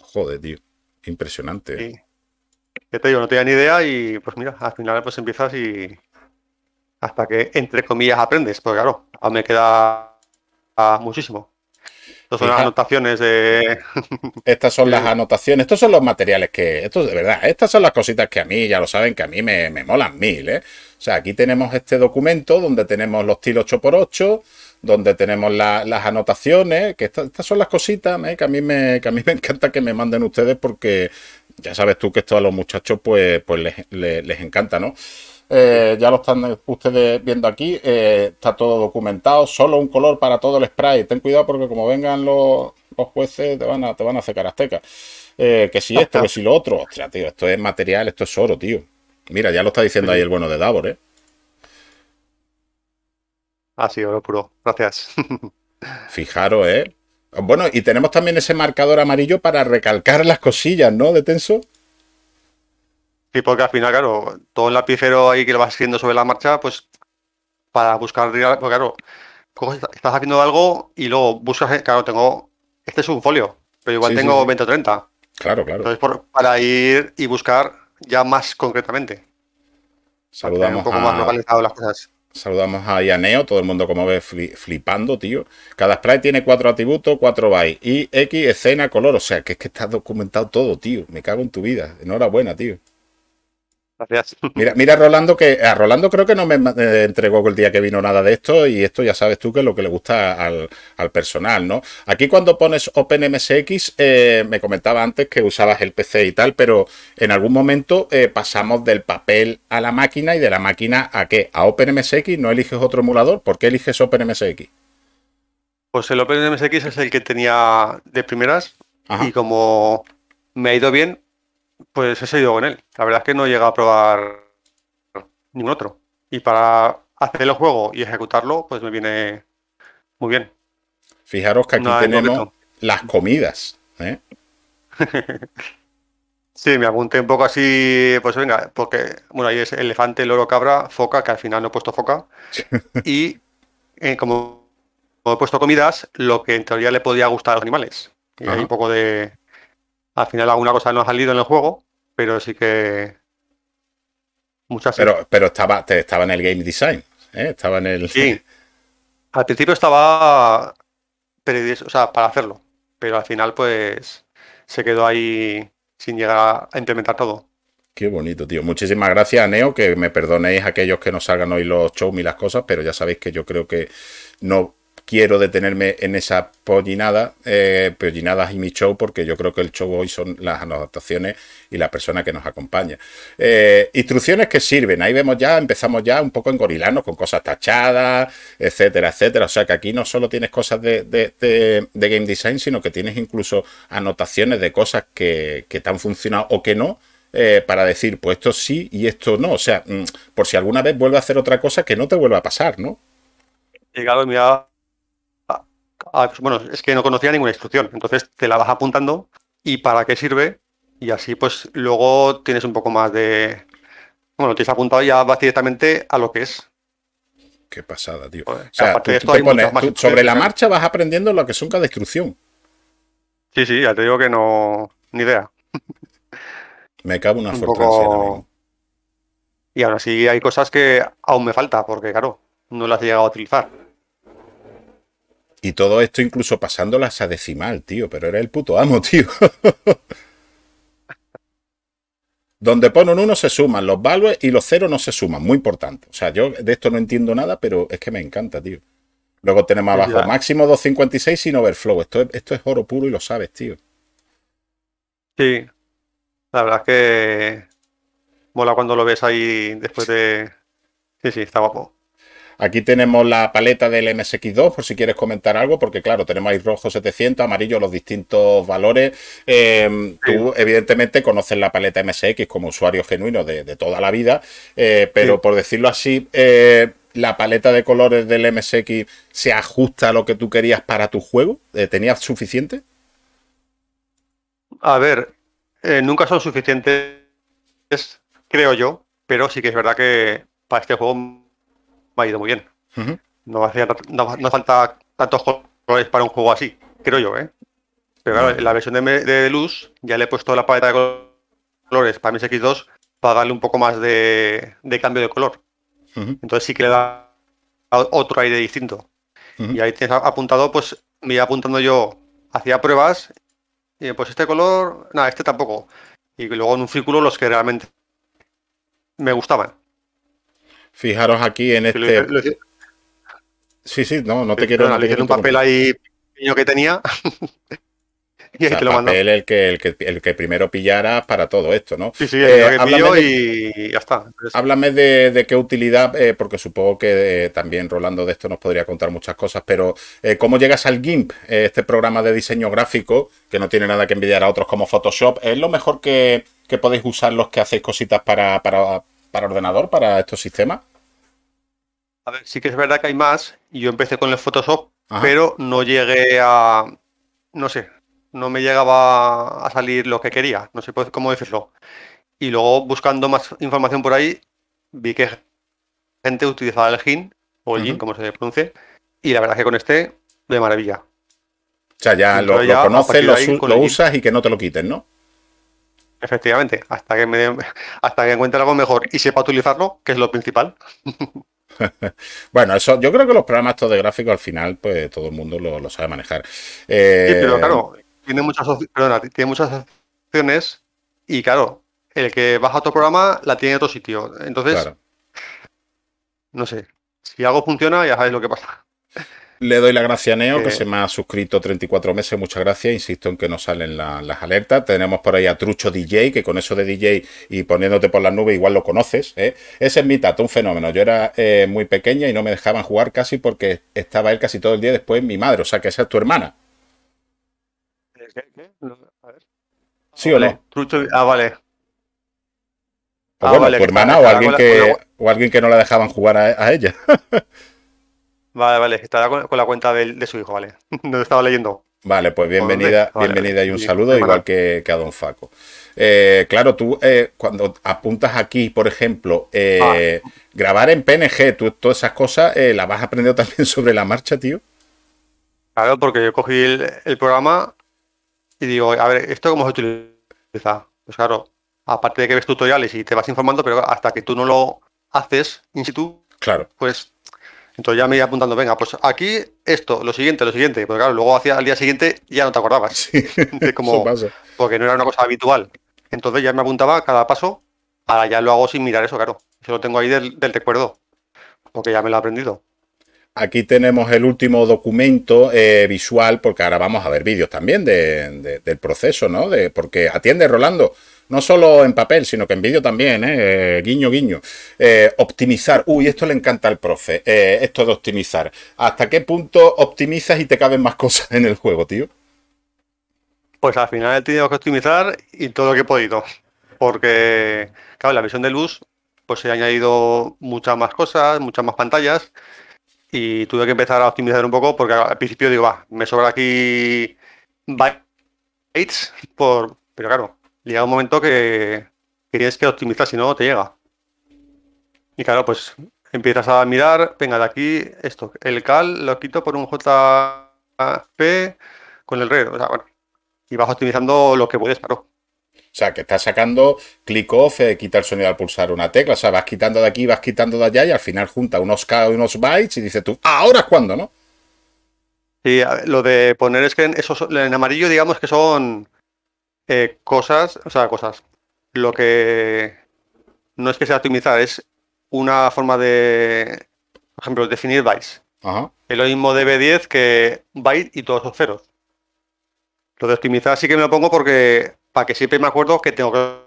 Joder, tío. Impresionante. Sí. Eh. Ya te digo, no tenía ni idea y pues mira, al final pues empiezas y hasta que, entre comillas, aprendes, porque claro, aún me queda muchísimo. Estas son las anotaciones de... Estas son las anotaciones, estos son los materiales que... Esto de verdad, estas son las cositas que a mí, ya lo saben, que a mí me, molan mil, ¿eh? O sea, aquí tenemos este documento donde tenemos los tiros 8x8, donde tenemos las anotaciones, que estas son las cositas ¿eh? que, a mí me, a mí me encanta que me manden ustedes porque ya sabes tú que esto a los muchachos pues, pues les, encanta, ¿no? Eh, ya lo están ustedes viendo aquí, eh, está todo documentado, solo un color para todo el spray. Ten cuidado porque como vengan los, jueces te van a, te van a hacer azteca que si esto, que si lo otro. Ostras, tío, esto es material, esto es oro, tío. Mira, ya lo está diciendo ahí el bueno de Davor, ¿eh? Ah, sido lo puro. Gracias. Fijaros, ¿eh? Bueno, y tenemos también ese marcador amarillo para recalcar las cosillas, ¿no? De tenso. Sí, porque al final, claro, todo el lapicero ahí que lo vas haciendo sobre la marcha, pues para buscar, porque claro, estás haciendo algo y luego buscas, eh, claro, tengo, este es un folio, pero igual tengo 2030. 20 o 30. Claro, claro. Entonces, para ir y buscar ya más concretamente. Saludamos. Un poco más localizado las cosas. Saludamos a Yaneo, todo el mundo como ve flipando, tío. Cada spray tiene cuatro atributos, cuatro bytes. Y X, escena, color. O sea, que es que está documentado todo, tío. Me cago en tu vida. Enhorabuena, tío. Mira, mira, Rolando, que a Rolando creo que no me eh, entregó el día que vino nada de esto y esto ya sabes tú que es lo que le gusta al, personal, ¿no? Aquí cuando pones OpenMSX, eh, me comentaba antes que usabas el PC y tal, pero en algún momento eh, pasamos del papel a la máquina y de la máquina a qué? A OpenMSX, ¿no eliges otro emulador? ¿Por qué eliges OpenMSX? Pues el OpenMSX es el que tenía de primeras y como me ha ido bien, pues he seguido con él. La verdad es que no llega a probar ningún otro. Y para hacer el juego y ejecutarlo, pues me viene muy bien. Fijaros que aquí tenemos las comidas. ¿eh? sí, me apunté un poco así, pues venga, porque, bueno, ahí es elefante, loro, cabra, foca, que al final no he puesto foca. y eh, como, he puesto comidas, lo que en teoría le podía gustar a los animales. Y hay un poco de, al final alguna cosa no ha salido en el juego, pero sí que... Muchas... Pero, pero estaba, estaba en el game design, ¿eh? estaba en el... Sí. Al principio estaba... o para hacerlo. Pero al final, pues, se quedó ahí sin llegar a implementar todo. Qué bonito, tío. Muchísimas gracias, Neo. Que me perdonéis aquellos que nos salgan hoy los shows y las cosas, pero ya sabéis que yo creo que no quiero detenerme en esa pollinada, eh, pollinadas y mi show, porque yo creo que el show hoy son las adaptaciones y la persona que nos acompaña. Eh, instrucciones que sirven, ahí vemos ya, empezamos ya un poco en gorilano con cosas tachadas, etcétera, etcétera. O sea que aquí no solo tienes cosas de, game design, sino que tienes incluso anotaciones de cosas que, te han funcionado o que no. Eh, para decir, pues esto sí y esto no. O sea, mm, por si alguna vez vuelve a hacer otra cosa que no te vuelva a pasar, ¿no? Llegado, bueno, es que no conocía ninguna instrucción, entonces te la vas apuntando y para qué sirve y así pues luego tienes un poco más de... Bueno, te has apuntado ya vas directamente a lo que es. Qué pasada, tío. o sea, sobre la marcha vas aprendiendo lo que es un cada instrucción. Sí, sí, ya te digo que no... Ni idea. Me cabe una un Y ahora sí hay cosas que aún me falta, porque claro, no las he llegado a utilizar. Y todo esto incluso pasándolas a decimal, tío. Pero era el puto amo, tío. Donde ponen uno se suman los valores y los ceros no se suman. Muy importante. O sea, yo de esto no entiendo nada, pero es que me encanta, tío. Luego tenemos abajo máximo 256 sin overflow. Esto es, esto es oro puro y lo sabes, tío. Sí. La verdad es que mola cuando lo ves ahí después de... Sí, sí, está guapo. Aquí tenemos la paleta del MSX2 por si quieres comentar algo, porque claro, tenemos ahí rojo 700, amarillo los distintos valores. Em, tú evidentemente conoces la paleta MSX como usuario genuino de, toda la vida, eh, pero por decirlo así, eh, ¿la paleta de colores del MSX se ajusta a lo que tú querías para tu juego? Eh, ¿Tenías suficiente? A ver, nunca son suficientes, creo yo, pero sí que es verdad que para este juego me ha ido muy bien. no, hacía, no, falta tantos colores para un juego así, creo yo, ¿eh? Pero claro, en la versión de, de, luz ya le he puesto la paleta de colores para mis X2 para darle un poco más de, cambio de color. Entonces sí que le da otro aire distinto. Y ahí tienes apuntado, pues me iba apuntando yo, hacía pruebas, y pues este color, nada, este tampoco. Y luego en un círculo los que realmente me gustaban. Fijaros aquí en este. sí, sí, no, no te quiero. No, un papel ahí niño que tenía. y el, que papel, el que el que, primero pillara para todo esto, ¿no? Sí, sí, el eh, y ya está. háblame de, qué utilidad, eh, porque supongo que eh, también Rolando de esto nos podría contar muchas cosas, pero ¿cómo llegas al GIMP, este programa de diseño gráfico, que no tiene nada que envidiar a otros como Photoshop? ¿Es lo mejor que, podéis usar los que hacéis cositas para para ordenador, para estos sistemas? A ver, sí que es verdad que hay más. yo empecé con el Photoshop, pero no llegué a. No sé, no me llegaba a salir lo que quería. No sé cómo decirlo. Y luego, buscando más información por ahí, vi que gente utilizaba el GIN, o el GIN, como se pronuncie. Y la verdad es que con este, de maravilla. O sea, ya lo, conoces, lo usas y que no te lo quiten, ¿no? Efectivamente, hasta que, me hasta que encuentre algo mejor y sepa utilizarlo, que es lo principal. bueno, eso, yo creo que los programas de gráfico al final, pues todo el mundo lo, sabe manejar. Sí, eh, pero claro, tiene muchas, tiene muchas opciones y claro, el que baja otro programa la tiene en otro sitio. Entonces, no sé, si algo funciona, ya sabéis lo que pasa. Le doy la gracia a Neo, que se me ha suscrito 34 meses. Muchas gracias. Insisto en que no salen las alertas. Tenemos por ahí a Trucho DJ, que con eso de DJ y poniéndote por la nube igual lo conoces. ¿eh? Ese es mi tato, un fenómeno. Yo era eh, muy pequeña y no me dejaban jugar casi porque estaba él casi todo el día después mi madre. O sea, que esa es tu hermana. ¿Qué? A ¿Sí o no? ah, vale. Pues ah, bueno, tu hermana o alguien, que, o alguien que no la dejaban jugar a, a ella. Vale, vale, está con, la cuenta de, su hijo, vale. no lo estaba leyendo. Vale, pues bienvenida, bienvenida y un saludo, igual que, que, a don Faco. Eh, claro, tú eh, cuando apuntas aquí, por ejemplo, eh, ah. grabar en PNG, tú todas esas cosas, ¿las vas aprendiendo también sobre la marcha, tío? Claro, porque yo cogí el, programa y digo, a ver, ¿esto cómo se utiliza? Pues claro, aparte de que ves tutoriales y te vas informando, pero hasta que tú no lo haces in situ, claro. pues entonces ya me iba apuntando, venga, pues aquí esto, lo siguiente, lo siguiente. Porque claro, luego hacia el día siguiente ya no te acordabas. porque no era una cosa habitual. Entonces ya me apuntaba cada paso. Ahora ya lo hago sin mirar eso, claro. Eso lo tengo ahí del, recuerdo. Porque ya me lo he aprendido. Aquí tenemos el último documento eh, visual, porque ahora vamos a ver vídeos también del proceso, ¿no? De, porque atiende, Rolando no solo en papel, sino que en vídeo también, ¿eh? eh guiño, guiño. Eh, optimizar, uy, esto le encanta al profe, eh, esto de optimizar. ¿Hasta qué punto optimizas y te caben más cosas en el juego, tío? Pues al final he tenido que optimizar y todo lo que he podido. Porque, claro, la visión de luz, pues se ha añadido muchas más cosas, muchas más pantallas. Y tuve que empezar a optimizar un poco porque al principio digo, va, me sobra aquí bytes, por... pero claro, llega un momento que querías que optimizar, si no, te llega. Y claro, pues empiezas a mirar, venga, de aquí esto, el cal lo quito por un JP con el red, y vas optimizando lo que puedes, claro. O sea, que estás sacando click off, eh, quita el sonido al pulsar una tecla, o sea, vas quitando de aquí, vas quitando de allá y al final junta unos K y unos bytes y dices tú, ahora es cuando, ¿no? Sí, lo de poner es que en amarillo digamos que son eh, cosas, o sea, cosas. Lo que no es que sea optimizar, es una forma de, por ejemplo, definir bytes. Es lo mismo de 10 que byte y todos los ceros. Lo de optimizar sí que me lo pongo porque para que siempre me acuerdo que tengo que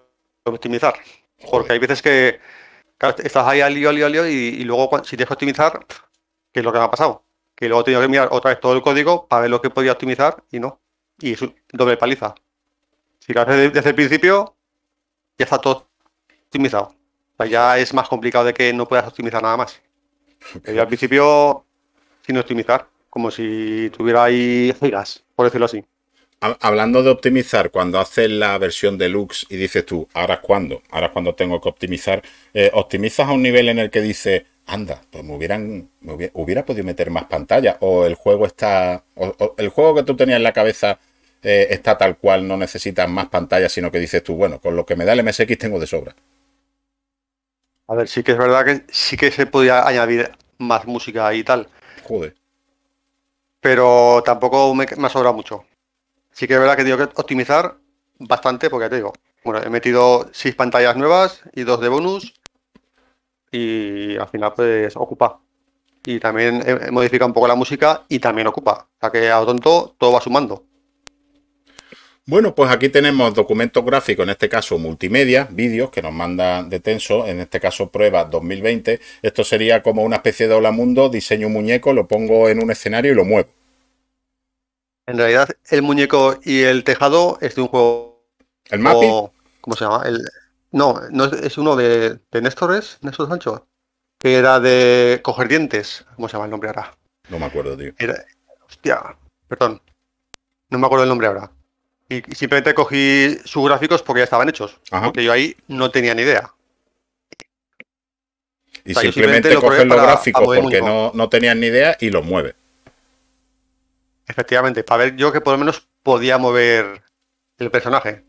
optimizar. Porque hay veces que estás ahí al lío, al y, luego si tienes que optimizar, que es lo que me ha pasado. Que luego tengo que mirar otra vez todo el código para ver lo que podía optimizar y no. Y es un doble paliza. Si lo haces desde el principio, ya está todo optimizado. O ya es más complicado de que no puedas optimizar nada más. Yo al principio, sin optimizar, como si tuviera ahí por decirlo así. Hablando de optimizar, cuando haces la versión deluxe y dices tú, ¿ahora cuándo? ¿Ahora cuando tengo que optimizar? Eh, ¿Optimizas a un nivel en el que dices, anda, pues me hubieran, hubiera, podido meter más pantalla? ¿O el juego está, o el juego que tú tenías en la cabeza eh, está tal cual, no necesitas más pantallas, sino que dices tú, bueno, con lo que me da el MSX tengo de sobra. A ver, sí que es verdad que sí que se podía añadir más música y tal. Joder. Pero tampoco me, me ha sobrado mucho. Sí que es verdad que tengo que optimizar bastante, porque ya te digo, bueno, he metido seis pantallas nuevas y dos de bonus. Y al final, pues, ocupa. Y también he modificado un poco la música y también ocupa. O sea que a lo tonto todo va sumando. Bueno, pues aquí tenemos documento gráfico, en este caso multimedia, vídeos que nos manda de Tenso, en este caso pruebas 2020. Esto sería como una especie de hola mundo, diseño un muñeco, lo pongo en un escenario y lo muevo. En realidad, el muñeco y el tejado es de un juego. ¿El mapi? ¿Cómo se llama? no, no es, uno de, de Néstor Sancho, que era de coger dientes. ¿Cómo se llama el nombre ahora? No me acuerdo, tío. hostia, perdón. No me acuerdo el nombre ahora. Y simplemente cogí sus gráficos porque ya estaban hechos. Porque yo ahí no tenía ni idea. Y simplemente, los gráficos porque no, no ni idea y los mueve Efectivamente, para ver yo que por lo menos podía mover el personaje.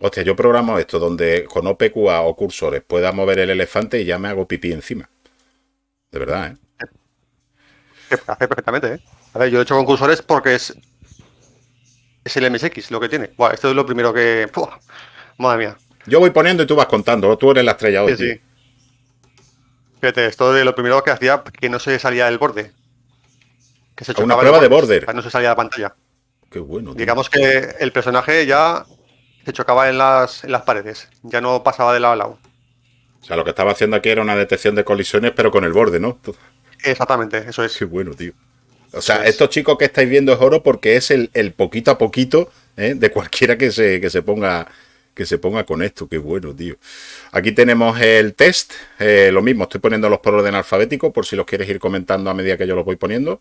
Hostia, yo programo esto donde con OPQA o cursores pueda mover el elefante y ya me hago pipí encima. De verdad, ¿eh? hace perfectamente, ¿eh? A ver, yo lo he hecho con cursores porque es es el MSX lo que tiene. esto es lo primero que. madre mía. Yo voy poniendo y tú vas contando. Tú eres la estrella hoy. Sí, sí. Fíjate, esto de lo primero que hacía que no se salía del borde. Que se una prueba de borde. No se salía de la pantalla. Qué bueno. Tío. Digamos que el personaje ya se chocaba en las, en las paredes. Ya no pasaba de lado a lado. O sea, lo que estaba haciendo aquí era una detección de colisiones, pero con el borde, ¿no? Exactamente, eso es. Qué bueno, tío. O sea, pues- estos chicos que estáis viendo es oro porque es el, poquito a poquito ¿eh? de cualquiera que se, ponga que se ponga con esto, qué bueno, tío. Aquí tenemos el test, eh, lo mismo, estoy poniéndolos por orden alfabético, por si los quieres ir comentando a medida que yo los voy poniendo.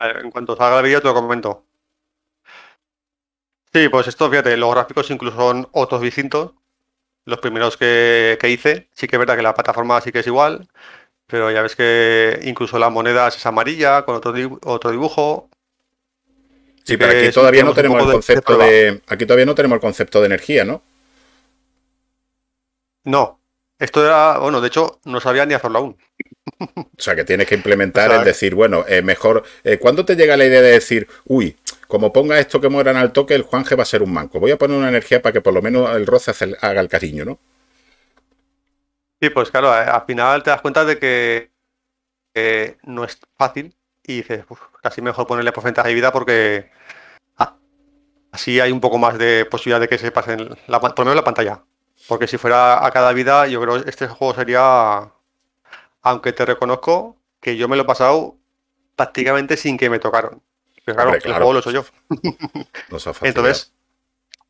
en cuanto salga el vídeo te lo comento. Sí, pues esto, fíjate, los gráficos incluso son otros distintos. Los primeros que, que hice, sí que es verdad que la plataforma sí que es igual. Pero ya ves que incluso la moneda es amarilla, con otro, otro dibujo. Sí, pero aquí todavía no tenemos el concepto de, Aquí todavía no tenemos el concepto de energía, ¿no? No. Esto era. Bueno, de hecho, no sabía ni hacerlo aún. O sea, que tienes que implementar es el decir, bueno, eh, mejor. Eh, ¿Cuándo te llega la idea de decir, uy, como ponga esto que mueran al toque, el Juanje va a ser un manco? Voy a poner una energía para que por lo menos el roce haga el cariño, ¿no? Sí, pues claro, al final te das cuenta de que, no es fácil y dices, casi mejor ponerle porcentaje de vida porque ah, así hay un poco más de posibilidad de que se pasen, la, por lo menos la pantalla. Porque si fuera a cada vida, yo creo que este juego sería, aunque te reconozco que yo me lo he pasado prácticamente sin que me tocaron. Pero claro, claro. el juego lo soy yo. Entonces,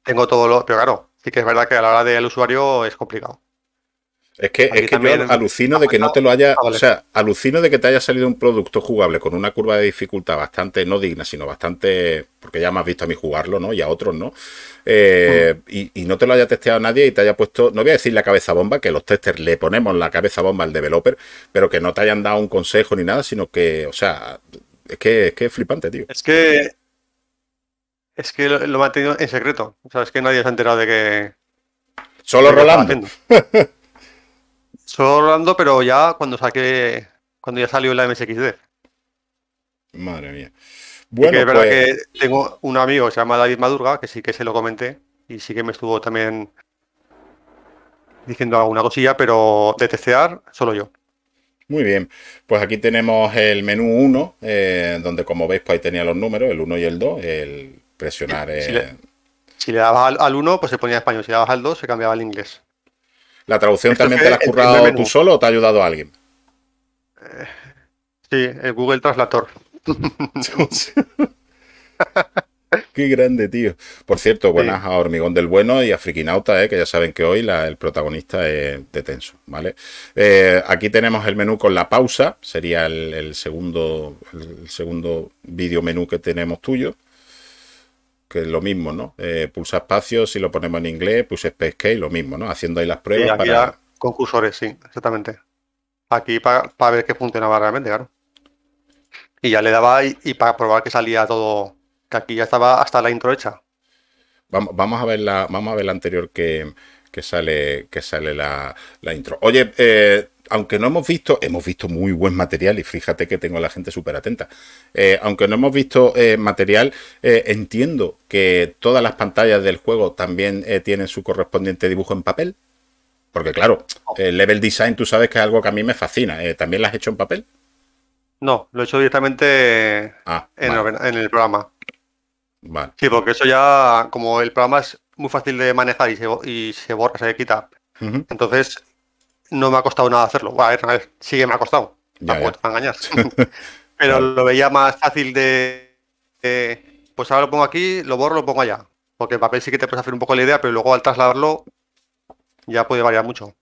tengo todo lo... Pero claro, sí que es verdad que a la hora del usuario es complicado. Es que, yo alucino de que no te lo haya, o sea, alucino de que te haya salido un producto jugable con una curva de dificultad bastante, no digna, sino bastante, porque ya me has visto a mí jugarlo, ¿no? Y a otros, ¿no? Eh, mm. y, no te lo haya testeado nadie y te haya puesto, no voy a decir la cabeza bomba, que los testers le ponemos la cabeza bomba al developer, pero que no te hayan dado un consejo ni nada, sino que, o sea, es que es, que flipante, tío. Es que... Es que lo, lo tenido en secreto. O sea, es que nadie se ha enterado de que... Solo Rolando. Solo Orlando, pero ya cuando saqué. Cuando ya salió la MSXD. Madre mía. Bueno, es verdad pues que tengo un amigo que se llama David Madurga, que sí que se lo comenté. Y sí que me estuvo también diciendo alguna cosilla, pero de testear, solo yo. Muy bien, pues aquí tenemos el menú 1, eh, donde como veis, pues ahí tenía los números, el 1 y el 2, el presionar. Si, le, dabas al 1, pues se ponía español, si le dabas al 2, se cambiaba al inglés. ¿La traducción también te la has currado tú solo o te ha ayudado alguien? Eh, sí, el Google Translator. Qué grande, tío. Por cierto, buenas a Hormigón del Bueno y a Frikinauta, eh, que ya saben que hoy el protagonista es de Tenso, ¿vale? Eh, aquí tenemos el menú con la pausa, sería el segundo, el segundo vídeo menú que tenemos tuyo que es lo mismo, ¿no? Eh, pulsa espacio, si lo ponemos en inglés, pulsa space key, lo mismo, ¿no? Haciendo ahí las pruebas para... Con cursores, sí, exactamente. Aquí para, ver qué funcionaba realmente, claro. Y ya le daba y, para probar que salía todo, que aquí ya estaba hasta la intro hecha. Vamos, vamos a ver la, vamos a ver la anterior que, sale, que sale la, la intro. Oye, eh, aunque no hemos visto, hemos visto muy buen material y fíjate que tengo a la gente súper atenta. Eh, aunque no hemos visto eh, material, eh, entiendo que todas las pantallas del juego también tienen su correspondiente dibujo en papel. Porque claro, el level design tú sabes que es algo que a mí me fascina. ¿También las has hecho en papel? No, lo he hecho directamente ah, en, el, programa. Vale. Sí, porque eso ya, como el programa es muy fácil de manejar y se, borra, se quita. Entonces, no me ha costado nada hacerlo. Bueno, me ha costado. Tampoco te engañar. Pero lo veía más fácil de, Pues ahora lo pongo aquí, lo borro, lo pongo allá. Porque el papel sí que te puedes hacer un poco la idea, pero luego al trasladarlo ya puede variar mucho.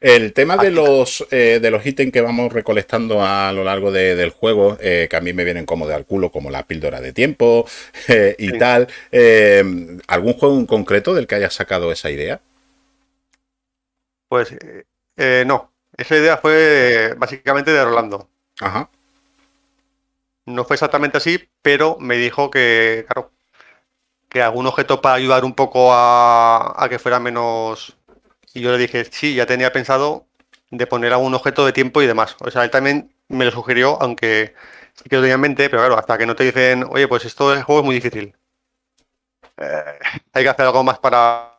El tema de los, eh, de los ítems que vamos recolectando a lo largo del juego, eh, que a mí me vienen como de al culo, como la píldora de tiempo eh, y tal. Em, ¿Algún juego en concreto del que hayas sacado esa idea? Pues eh, no, esa idea fue básicamente de Rolando. Ajá. No fue exactamente así, pero me dijo que, claro, que algún objeto para ayudar un poco a, que fuera menos. Y yo le dije, sí, ya tenía pensado de poner algún objeto de tiempo y demás. O sea, él también me lo sugirió, aunque sí que lo tenía en mente, pero claro, hasta que no te dicen, oye, pues esto del juego es muy difícil. Eh, hay que hacer algo más para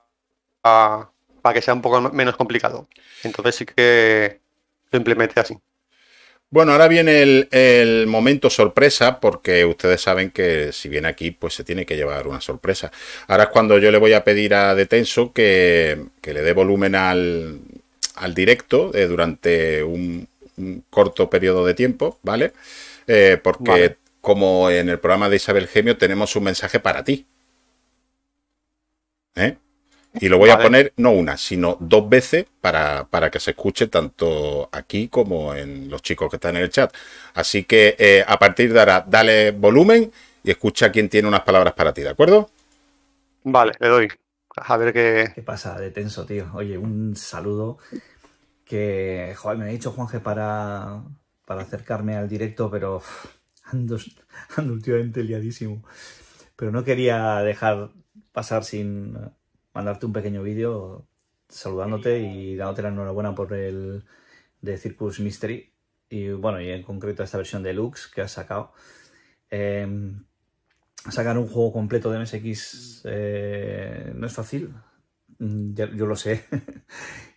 para que sea un poco menos complicado. Entonces sí que ...simplemente así. Bueno, ahora viene el, momento sorpresa, porque ustedes saben que si viene aquí, pues se tiene que llevar una sorpresa. Ahora es cuando yo le voy a pedir a Detenso que, le dé volumen al, al directo eh, durante un, corto periodo de tiempo, ¿vale? Eh, porque como en el programa de Isabel Gemio tenemos un mensaje para ti. ¿Eh? Y lo voy a poner no una, sino dos veces para, que se escuche tanto aquí como en los chicos que están en el chat. Así que eh, a partir de ahora, dale volumen y escucha quien tiene unas palabras para ti, ¿de acuerdo? Vale, le doy. A ver qué. pasa de tenso, tío? Oye, un saludo que, joder, me ha dicho Juanje para, para acercarme al directo, pero ando, ando últimamente liadísimo. Pero no quería dejar pasar sin mandarte un pequeño vídeo saludándote y dándote la enhorabuena por el de Circus Mystery y bueno, y en concreto esta versión de Lux que has sacado. Em, sacar un juego completo de MSX eh, no es fácil, mm, yo, lo sé.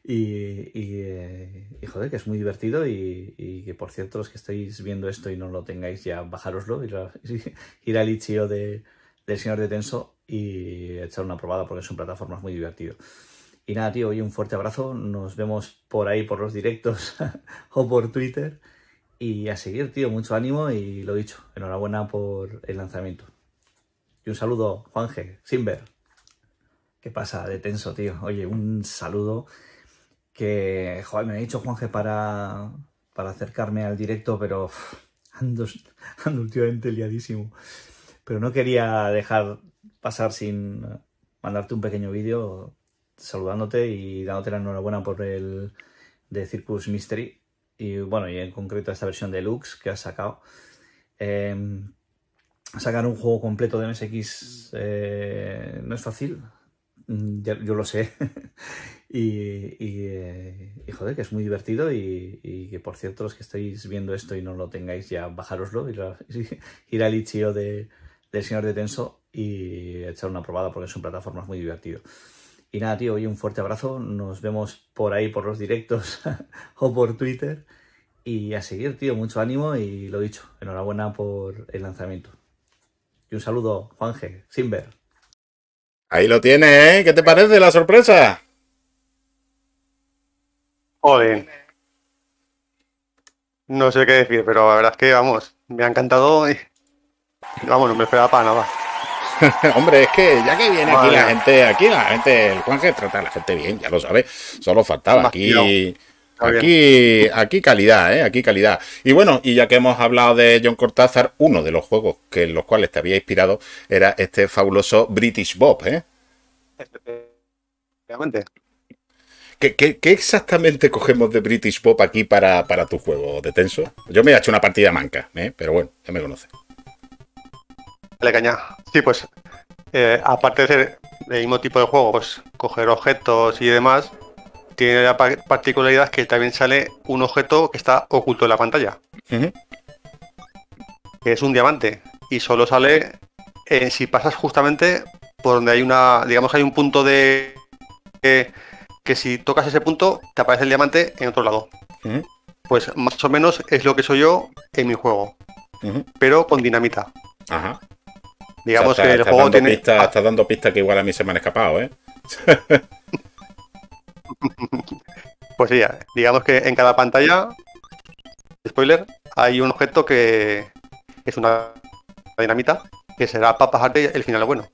y, eh, y, joder, que es muy divertido y, que por cierto los que estáis viendo esto y no lo tengáis ya, bajároslo, y ir al itch.io de, del señor de Tenso y echar una probada porque son plataformas muy divertido. Y nada, tío, hoy un fuerte abrazo. Nos vemos por ahí, por los directos o por Twitter. Y a seguir, tío, mucho ánimo y lo dicho, enhorabuena por el lanzamiento. Y un saludo, Juanje, sin ver. ¿Qué pasa de tenso, tío? Oye, un saludo que, joder, me ha dicho Juanje para, para acercarme al directo, pero ando últimamente liadísimo. Pero no quería dejar pasar sin mandarte un pequeño vídeo saludándote y dándote la enhorabuena por el de Circus Mystery y bueno, y en concreto esta versión de Lux que has sacado. Em, sacar un juego completo de MSX eh, no es fácil, yo, lo sé. Eh, y, joder, que es muy divertido y, que por cierto los que estáis viendo esto y no lo tengáis ya, bajaroslo y ir al itch.io de del señor de Tenso y echar una probada porque es una plataforma muy divertido. Y nada, tío, hoy un fuerte abrazo. Nos vemos por ahí, por los directos o por Twitter. Y a seguir, tío, mucho ánimo y lo dicho, enhorabuena por el lanzamiento. Y un saludo, Juanje, sin Ahí lo tienes, ¿eh? ¿Qué te parece la sorpresa? Joder. No sé qué decir, pero la verdad es que, vamos, me ha encantado. Y Vamos, no me esperaba para nada. Hombre, es que ya que viene aquí la gente, aquí la gente, el Juan que trata a la gente bien, ya lo sabes, solo faltaba aquí. Aquí, aquí calidad, ¿eh? aquí calidad. Y bueno, y ya que hemos hablado de John Cortázar, uno de los juegos que en los cuales te había inspirado era este fabuloso British Bob, ¿eh? qué, exactamente cogemos de British Bob aquí para, tu juego, de Detenso? Yo me he hecho una partida manca, ¿eh? pero bueno, ya me conoces. Vale, caña. Sí, pues eh, aparte de ser el mismo tipo de juego, pues coger objetos y demás, tiene la particularidad que también sale un objeto que está oculto en la pantalla. Que es un diamante. Y solo sale eh, si pasas justamente por donde hay una. Digamos hay un punto de. Eh, que si tocas ese punto, te aparece el diamante en otro lado. Pues más o menos es lo que soy yo en mi juego. Pero con dinamita. Ajá. Digamos que el juego tiene. dando pistas que igual a mí se me han escapado, ¿eh? pues sí, digamos que en cada pantalla, spoiler, hay un objeto que es una dinamita, que será para pasarte el final bueno.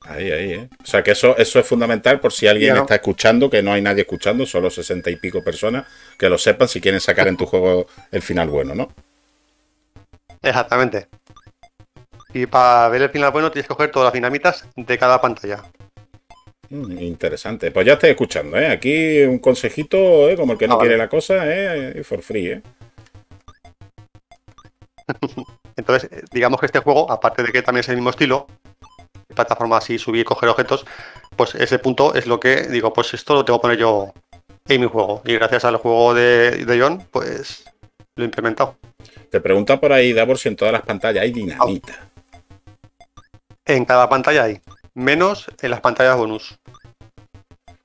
Ahí, ahí, ¿eh? O sea que eso, eso es fundamental por si alguien está escuchando, que no hay nadie escuchando, solo sesenta y pico personas, que lo sepan si quieren sacar en tu juego el final bueno, ¿no? Exactamente. Y para ver el final bueno tienes que coger todas las dinamitas de cada pantalla. Mm, interesante. Pues ya estoy escuchando, ¿eh? Aquí un consejito, ¿eh? Como el que no ah, quiere la cosa, ¿eh? For free, ¿eh? Entonces, eh, digamos que este juego, aparte de que también es el mismo estilo, plataforma así, subir, coger objetos, pues ese punto es lo que digo, pues esto lo tengo que poner yo en mi juego. Y gracias al juego de, John, pues lo he implementado. Te pregunta por ahí, por si en todas las pantallas hay dinamita en cada pantalla hay, menos en las pantallas bonus.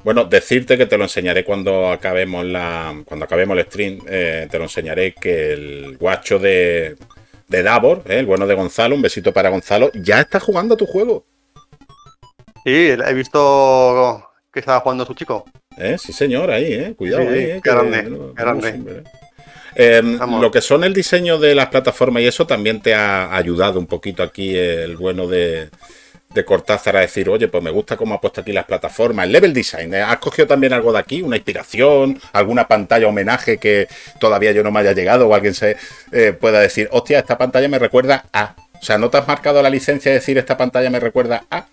Bueno, decirte que te lo enseñaré cuando acabemos la. Cuando acabemos el stream, eh, te lo enseñaré que el guacho de, de Davor, eh, el bueno de Gonzalo, un besito para Gonzalo, ya está jugando a tu juego. Sí, he visto que estaba jugando a su chico. Eh, sí, señor, ahí, eh. Cuidado, Grande, grande. Em, lo que son el diseño de las plataformas y eso también te ha ayudado un poquito aquí el bueno de, Cortázar a decir, oye, pues me gusta cómo ha puesto aquí las plataformas, el level design. ¿eh? ¿Has cogido también algo de aquí? ¿Una inspiración? ¿Alguna pantalla homenaje que todavía yo no me haya llegado o alguien se eh, pueda decir, hostia, esta pantalla me recuerda a... O sea, ¿no te has marcado la licencia de decir esta pantalla me recuerda a...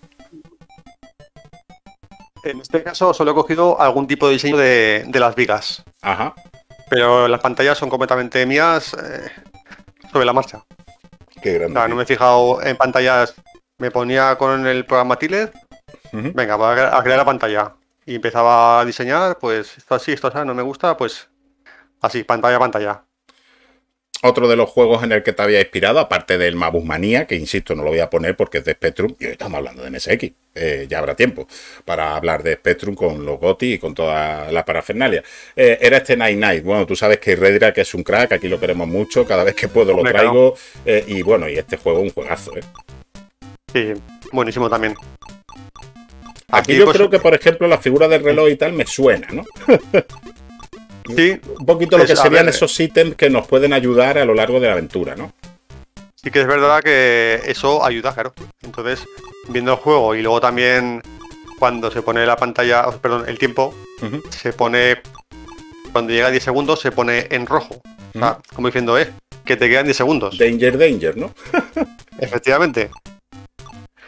En este caso solo he cogido algún tipo de diseño de las vigas. Ajá. Pero las pantallas son completamente mías eh, sobre la marcha. Qué no me he fijado en pantallas. Me ponía con el programa Tile. Venga, voy a crear la pantalla. Y empezaba a diseñar, pues esto así, esto así, no me gusta, pues así, pantalla, pantalla. Otro de los juegos en el que te había inspirado, aparte del Mabus que insisto, no lo voy a poner porque es de Spectrum, y hoy estamos hablando de MSX. Eh, ya habrá tiempo para hablar de Spectrum con los GOTI y con toda la parafernalia. Eh, era este Night Night. Bueno, tú sabes que Redra que es un crack, aquí lo queremos mucho, cada vez que puedo lo traigo. Eh, y bueno, y este juego es un juegazo, ¿eh? Sí, buenísimo también. Aquí, yo pues, creo que, por ejemplo, la figura del reloj y tal me suena, ¿no? Sí, un poquito lo que serían esos ítems que nos pueden ayudar a lo largo de la aventura, ¿no? Sí que es verdad que eso ayuda, claro. Entonces, viendo el juego y luego también cuando se pone la pantalla, perdón, el tiempo, se pone, cuando llega a 10 segundos, se pone en rojo. como diciendo, eh, que te quedan 10 segundos. Danger, danger, ¿no? Efectivamente.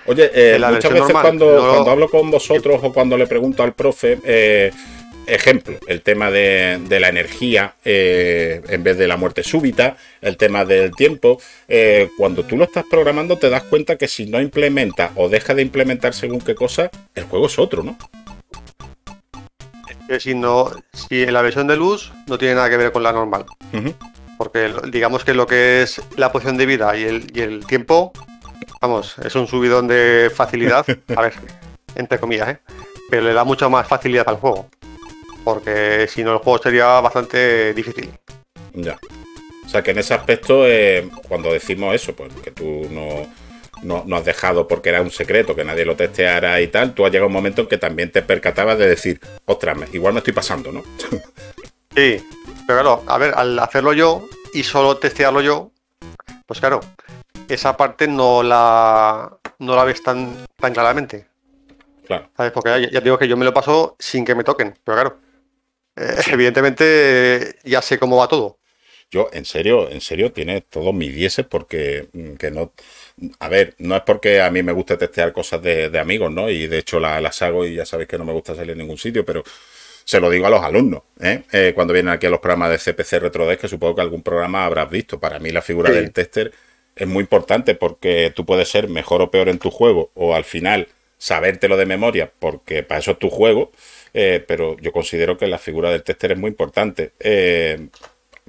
Oye, eh, muchas veces cuando, hablo con vosotros o cuando le pregunto al profe, eh, Ejemplo, el tema de, la energía eh, en vez de la muerte súbita, el tema del tiempo. Eh, cuando tú lo estás programando te das cuenta que si no implementa o deja de implementar según qué cosa, el juego es otro, ¿no? que si no, si en la versión de luz no tiene nada que ver con la normal. Porque digamos que lo que es la poción de vida y el, y el tiempo, vamos, es un subidón de facilidad. A ver, entre comillas, ¿eh? Pero le da mucha más facilidad al juego. Porque si no, el juego sería bastante difícil. Ya. O sea que en ese aspecto, eh, cuando decimos eso, pues que tú no, has dejado porque era un secreto, que nadie lo testeara y tal, tú has llegado a un momento en que también te percatabas de decir, ostras, igual me estoy pasando, ¿no? sí, pero claro, a ver, al hacerlo yo y solo testearlo yo, pues claro, esa parte no la, no la ves tan, tan claramente. Claro. ¿Sabes? Porque ya digo que yo me lo paso sin que me toquen, pero claro, eh, evidentemente eh, ya sé cómo va todo. Yo, en serio, en serio, Tiene todos mis dieces porque mm, que no. A ver, no es porque a mí me gusta testear cosas de, amigos, ¿no? Y de hecho las hago y ya sabéis que no me gusta salir en ningún sitio, pero se lo digo a los alumnos, ¿eh? eh cuando vienen aquí a los programas de CPC RetroDesk, que supongo que algún programa habrás visto. Para mí la figura del tester es muy importante porque tú puedes ser mejor o peor en tu juego o al final sabértelo de memoria porque para eso es tu juego eh, pero yo considero que la figura del tester es muy importante. Eh,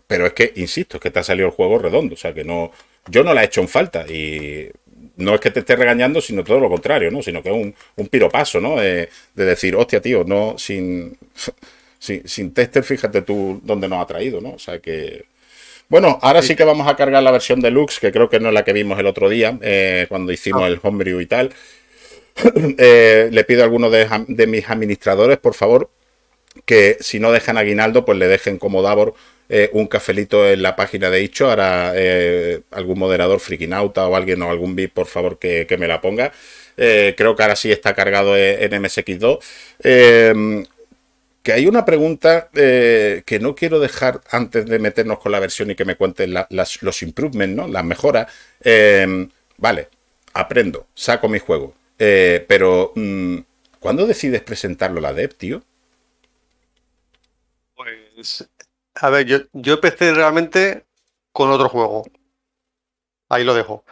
pero es que, insisto, es que te ha salido el juego redondo, o sea que no, yo no la he hecho en falta y no es que te esté regañando, sino todo lo contrario, ¿no? Sino que es un, un piropaso, ¿no? Eh, de decir, hostia, tío, no, sin, sin, tester, fíjate tú dónde nos ha traído, ¿no? O sea que... Bueno, ahora sí. que vamos a cargar la versión de deluxe, que creo que no es la que vimos el otro día, cuando hicimos ah. el homebrew y tal. Eh, le pido a alguno de, mis administradores, por favor, que si no dejan aguinaldo, pues le dejen como Davor eh, un cafelito en la página de dicho. Ahora eh, algún moderador frikinauta o alguien o algún VIP, por favor, que, me la ponga. creo que ahora sí está cargado en, MSX2 em, que hay una pregunta que no quiero dejar antes de meternos con la versión y que me cuenten los improvements, ¿no? las mejoras. Em, vale, aprendo, saco mi juego, eh, pero, mm, ¿cuándo decides presentarlo a la DEP, tío? Pues, a ver, yo, yo empecé realmente con otro juego. Ahí lo dejo.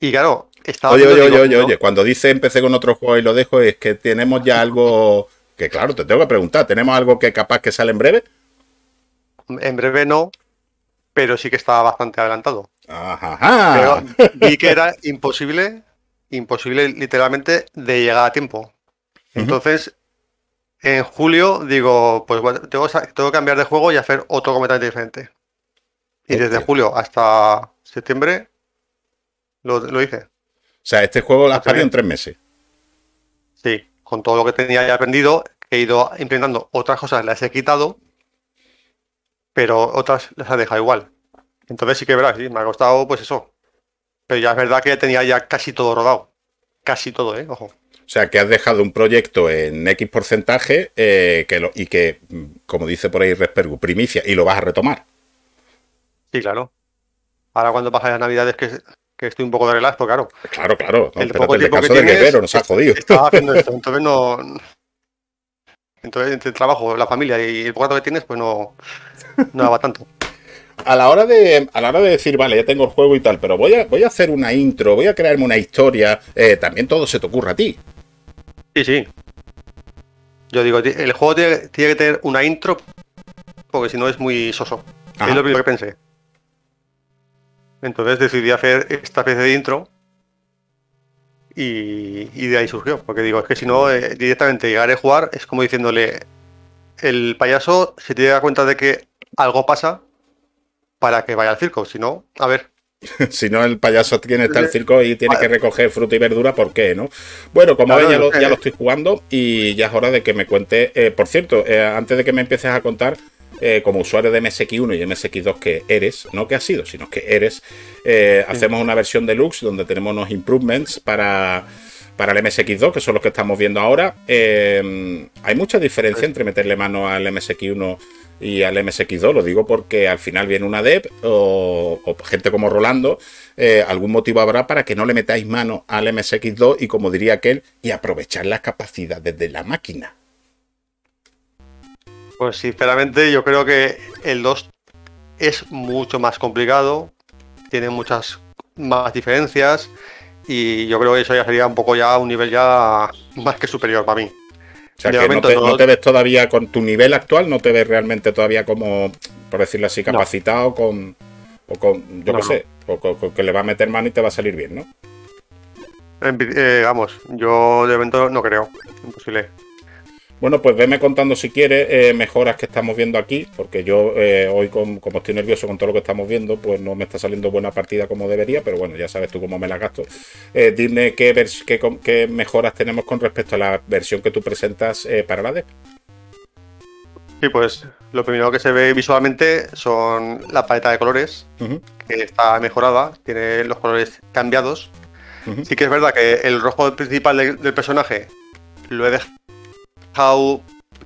Y claro, estaba... Oye, oye, oye, oye, cuando dice empecé con otro juego y lo dejo, es que tenemos ya algo... Que claro, te tengo que preguntar, ¿tenemos algo que capaz que sale en breve? En breve no, pero sí que estaba bastante adelantado. Ajá. ajá. vi que era imposible imposible literalmente de llegar a tiempo. Entonces, en julio digo, pues tengo, tengo, que cambiar de juego y hacer otro completamente diferente. Y desde julio hasta septiembre lo, hice. O sea, este juego lo has perdido en tres meses. Sí, con todo lo que tenía y aprendido, he ido implementando otras cosas, las he quitado, pero otras las he dejado igual. Entonces sí que verás, sí, me ha costado pues eso, pero ya es verdad que tenía ya casi todo rodado. Casi todo, ¿eh? Ojo. O sea, que has dejado un proyecto en X porcentaje eh, que lo, y que, como dice por ahí Respergu, primicia, y lo vas a retomar. Sí, claro. Ahora cuando pasan las navidades que, que estoy un poco de relax, claro. Claro, claro. el poco tiempo que tienes, guerrero, nos ha jodido. entonces no... Entonces, entre el trabajo, la familia y el poco que tienes, pues no, no va tanto a la hora de a la hora de decir, vale, ya tengo el juego y tal, pero voy a, voy a hacer una intro, voy a crearme una historia, eh, también todo se te ocurra a ti. Sí, sí. Yo digo, el juego tiene, que tener una intro, porque si no es muy soso. Es lo primero que pensé. Entonces decidí hacer esta especie de intro y, y de ahí surgió. Porque digo, es que si no, eh, directamente llegar a jugar es como diciéndole, el payaso, se te da cuenta de que algo pasa, para que vaya al circo. Si no, a ver. si no, el payaso tiene que estar al circo y tiene que recoger fruta y verdura, ¿por qué? ¿no? Bueno, como veis, ya, lo, estoy jugando y ya es hora de que me cuente. Eh, por cierto, eh, antes de que me empieces a contar, eh, como usuario de MSX1 y MSX2 que eres, no que has sido, sino que eres, hacemos una versión deluxe donde tenemos unos improvements para para el MSX2, que son los que estamos viendo ahora. hay mucha diferencia entre meterle mano al MSX1 y al MSX2. Lo digo porque al final viene una dev o, gente como Rolando, eh, algún motivo habrá para que no le metáis mano al MSX2 y como diría aquel, y aprovechar las capacidades de la máquina. Pues sinceramente yo creo que el 2 es mucho más complicado, tiene muchas más diferencias y yo creo que eso ya sería un poco ya un nivel ya más que superior para mí. O sea, que no te, ves todavía con tu nivel actual, no te ves realmente todavía como, por decirlo así, capacitado con, o con, yo no, qué sé, o que le va a meter mano y te va a salir bien, ¿no? Eh, vamos, yo de momento no creo, imposible. Bueno, pues veme contando si quieres eh, mejoras que estamos viendo aquí, porque yo eh, hoy como estoy nervioso con todo lo que estamos viendo, pues no me está saliendo buena partida como debería, pero bueno, ya sabes tú cómo me la gasto. Eh, dime qué, mejoras tenemos con respecto a la versión que tú presentas para la DEP. Sí, pues lo primero que se ve visualmente son la paleta de colores, que está mejorada, tiene los colores cambiados. Sí que es verdad que el rojo principal del personaje lo he dejado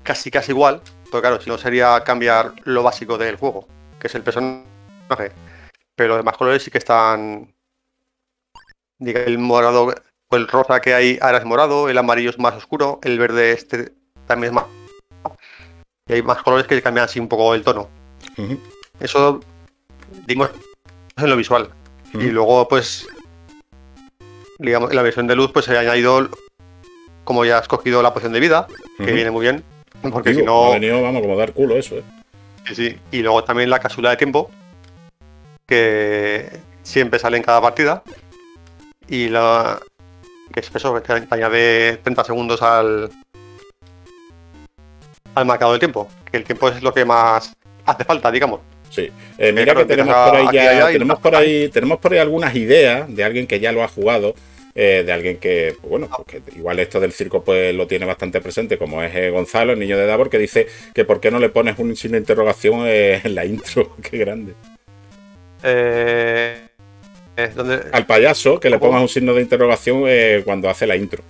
casi casi igual, pero claro, si no sería cambiar lo básico del juego, que es el personaje. Pero los demás colores sí que están. Diga, el morado, o el rosa que hay ahora es morado, el amarillo es más oscuro, el verde este también es más. Y hay más colores que cambian así un poco el tono. Eso, digamos en lo visual. Y luego, pues, digamos, en la versión de luz, pues se ha añadido, como ya has cogido la poción de vida, que viene muy bien. Porque si no. vamos, a dar culo eso, ¿eh? Sí, Y luego también la casula de tiempo, que siempre sale en cada partida. Y la. que es eso, que añade 30 segundos al. al marcado del tiempo. Que el tiempo es lo que más hace falta, digamos. Sí. Eh, mira eh, que, tenemos por ahí tenemos por ahí, tenemos por ahí algunas ideas de alguien que ya lo ha jugado eh, de alguien que, pues bueno, pues igual esto del circo pues lo tiene bastante presente, como es eh, Gonzalo, el niño de Davor, que dice que por qué no le pones un signo de interrogación eh, en la intro, qué grande. Al payaso, que le pongas un signo de interrogación cuando hace la intro.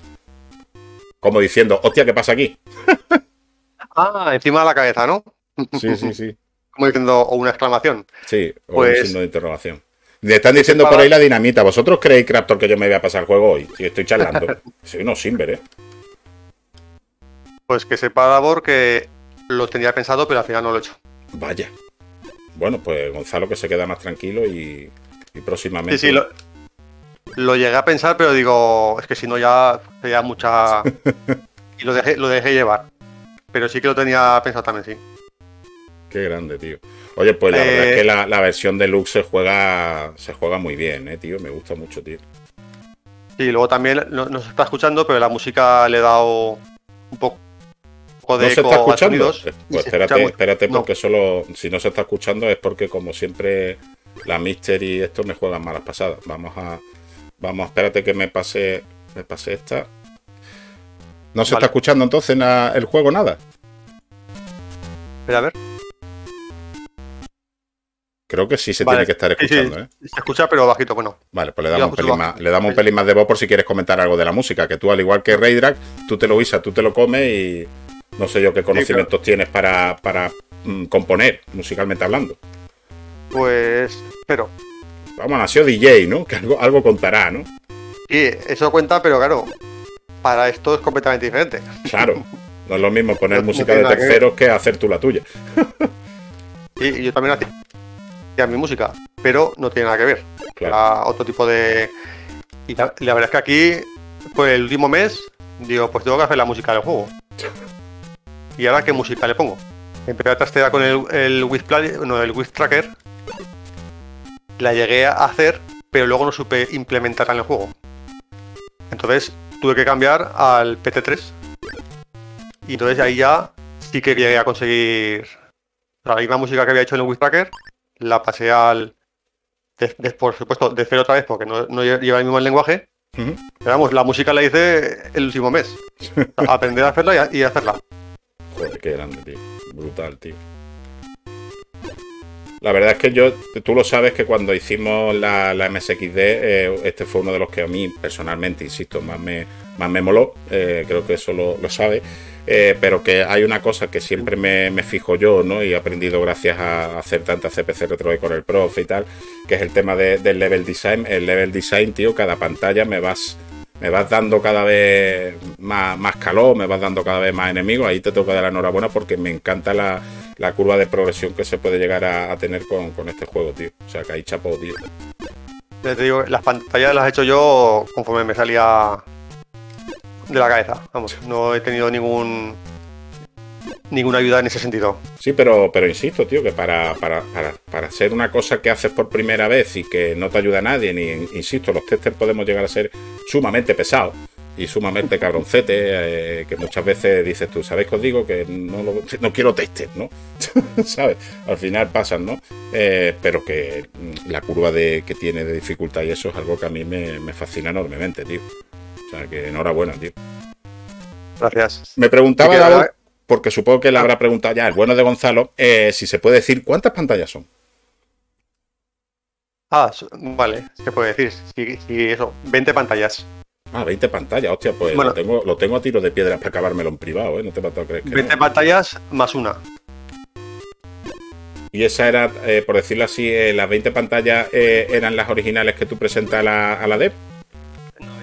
Como diciendo, hostia, ¿qué pasa aquí? ah, encima de la cabeza, ¿no? sí, sí, sí. Como diciendo, o una exclamación. Sí, o un pues signo de interrogación. Le están diciendo por ahí la dinamita. ¿Vosotros creéis, Craptor, que yo me voy a pasar el juego hoy? Y estoy charlando. Soy unos simber, ¿eh? Pues que sepa Davor que lo tenía pensado, pero al final no lo he hecho. Vaya. Bueno, pues Gonzalo que se queda más tranquilo y, próximamente. Sí, sí, lo, lo, llegué a pensar, pero digo, es que si no ya sería mucha. y lo dejé, lo dejé llevar. Pero sí que lo tenía pensado también, sí. Qué grande, tío. Oye, pues la verdad es que eh. la, versión deluxe se juega, se juega muy bien, eh, tío. Me gusta mucho, tío. Sí, luego también no se está escuchando, pero la música le he dado un poco de ¿No se está escuchando? Eh, pues espérate, espérate, porque solo si no se está escuchando es porque como siempre la Mister y esto me juegan malas pasadas. Vamos a vamos, espérate que me pase me pase esta. No se está escuchando entonces el juego nada. Espera a ver. Creo que sí se tiene que estar escuchando. ¿eh? Se escucha, pero bajito, bueno. Vale, pues le damos, un pelín, más, le damos un pelín, más, de voz por si quieres comentar algo de la música. Que tú, al igual que Drag tú te lo guisas, tú te lo comes y no sé yo qué conocimientos tienes para, mm, componer, musicalmente hablando. Pues, pero. Vamos, nació DJ, ¿no? Que algo, algo contará, ¿no? Sí, eso cuenta, pero claro, para esto es completamente diferente. Claro, no es lo mismo poner música de terceros que... hacer tú la tuya. Y yo también hacía a mi música, pero no tiene nada que ver. Claro. era otro tipo de. Y la, verdad es que aquí, pues el último mes, digo, pues tengo que hacer la música del juego. ¿Y ahora qué música le pongo? Empecé a trastear con el, el Tracker. La llegué a hacer, pero luego no supe implementarla en el juego. Entonces tuve que cambiar al PT3. Y entonces ahí ya sí que llegué a conseguir la misma música que había hecho en el Wish Tracker, la pasé al. por supuesto, de cero otra vez porque no, lleva el mismo lenguaje. Pero vamos, la música la hice el último mes. Aprender a hacerla y, hacerla. Joder, qué grande, tío. Brutal, tío. La verdad es que yo, tú lo sabes que cuando hicimos la, la MSXD, eh, este fue uno de los que a mí personalmente, insisto, más me, más me moló. Eh, creo que eso lo, lo sabes. Eh, pero que hay una cosa que siempre me, fijo yo, ¿no? Y he aprendido gracias a hacer tantas CPC retro con el profe y tal, que es el tema del level design. El level design, tío, cada pantalla me vas me vas dando cada vez más, calor, me vas dando cada vez más enemigos. Ahí te toca dar la enhorabuena porque me encanta la, curva de progresión que se puede llegar a, tener con, este juego, tío. O sea, que ahí chapo, tío. te digo, las pantallas las he hecho yo conforme me salía de la cabeza. Vamos, no he tenido ningún ninguna ayuda en ese sentido. Sí, pero, pero insisto, tío, que para, para, para, para ser una cosa que haces por primera vez y que no te ayuda a nadie, ni insisto, los testers podemos llegar a ser sumamente pesados y sumamente cabroncete, eh, que muchas veces dices tú, ¿sabéis que os digo? Que no, quiero testes, ¿no? ¿Sabes? Al final pasan, ¿no? Eh, pero que la curva de, que tiene de dificultad y eso es algo que a mí me, me fascina enormemente, tío. O sea, que enhorabuena, tío. Gracias. Me preguntaba, porque supongo que la habrá preguntado ya el bueno de Gonzalo, eh, si se puede decir cuántas pantallas son. Ah, vale, se puede decir. Sí, eso, 20 pantallas. Ah, 20 pantallas, hostia, pues lo, tengo, lo tengo a tiro de piedra para acabármelo en privado, ¿eh? No te que 20 pantallas más una. Y esa era, eh, por decirlo así, eh, las 20 pantallas eran las originales que tú presentas a la, a la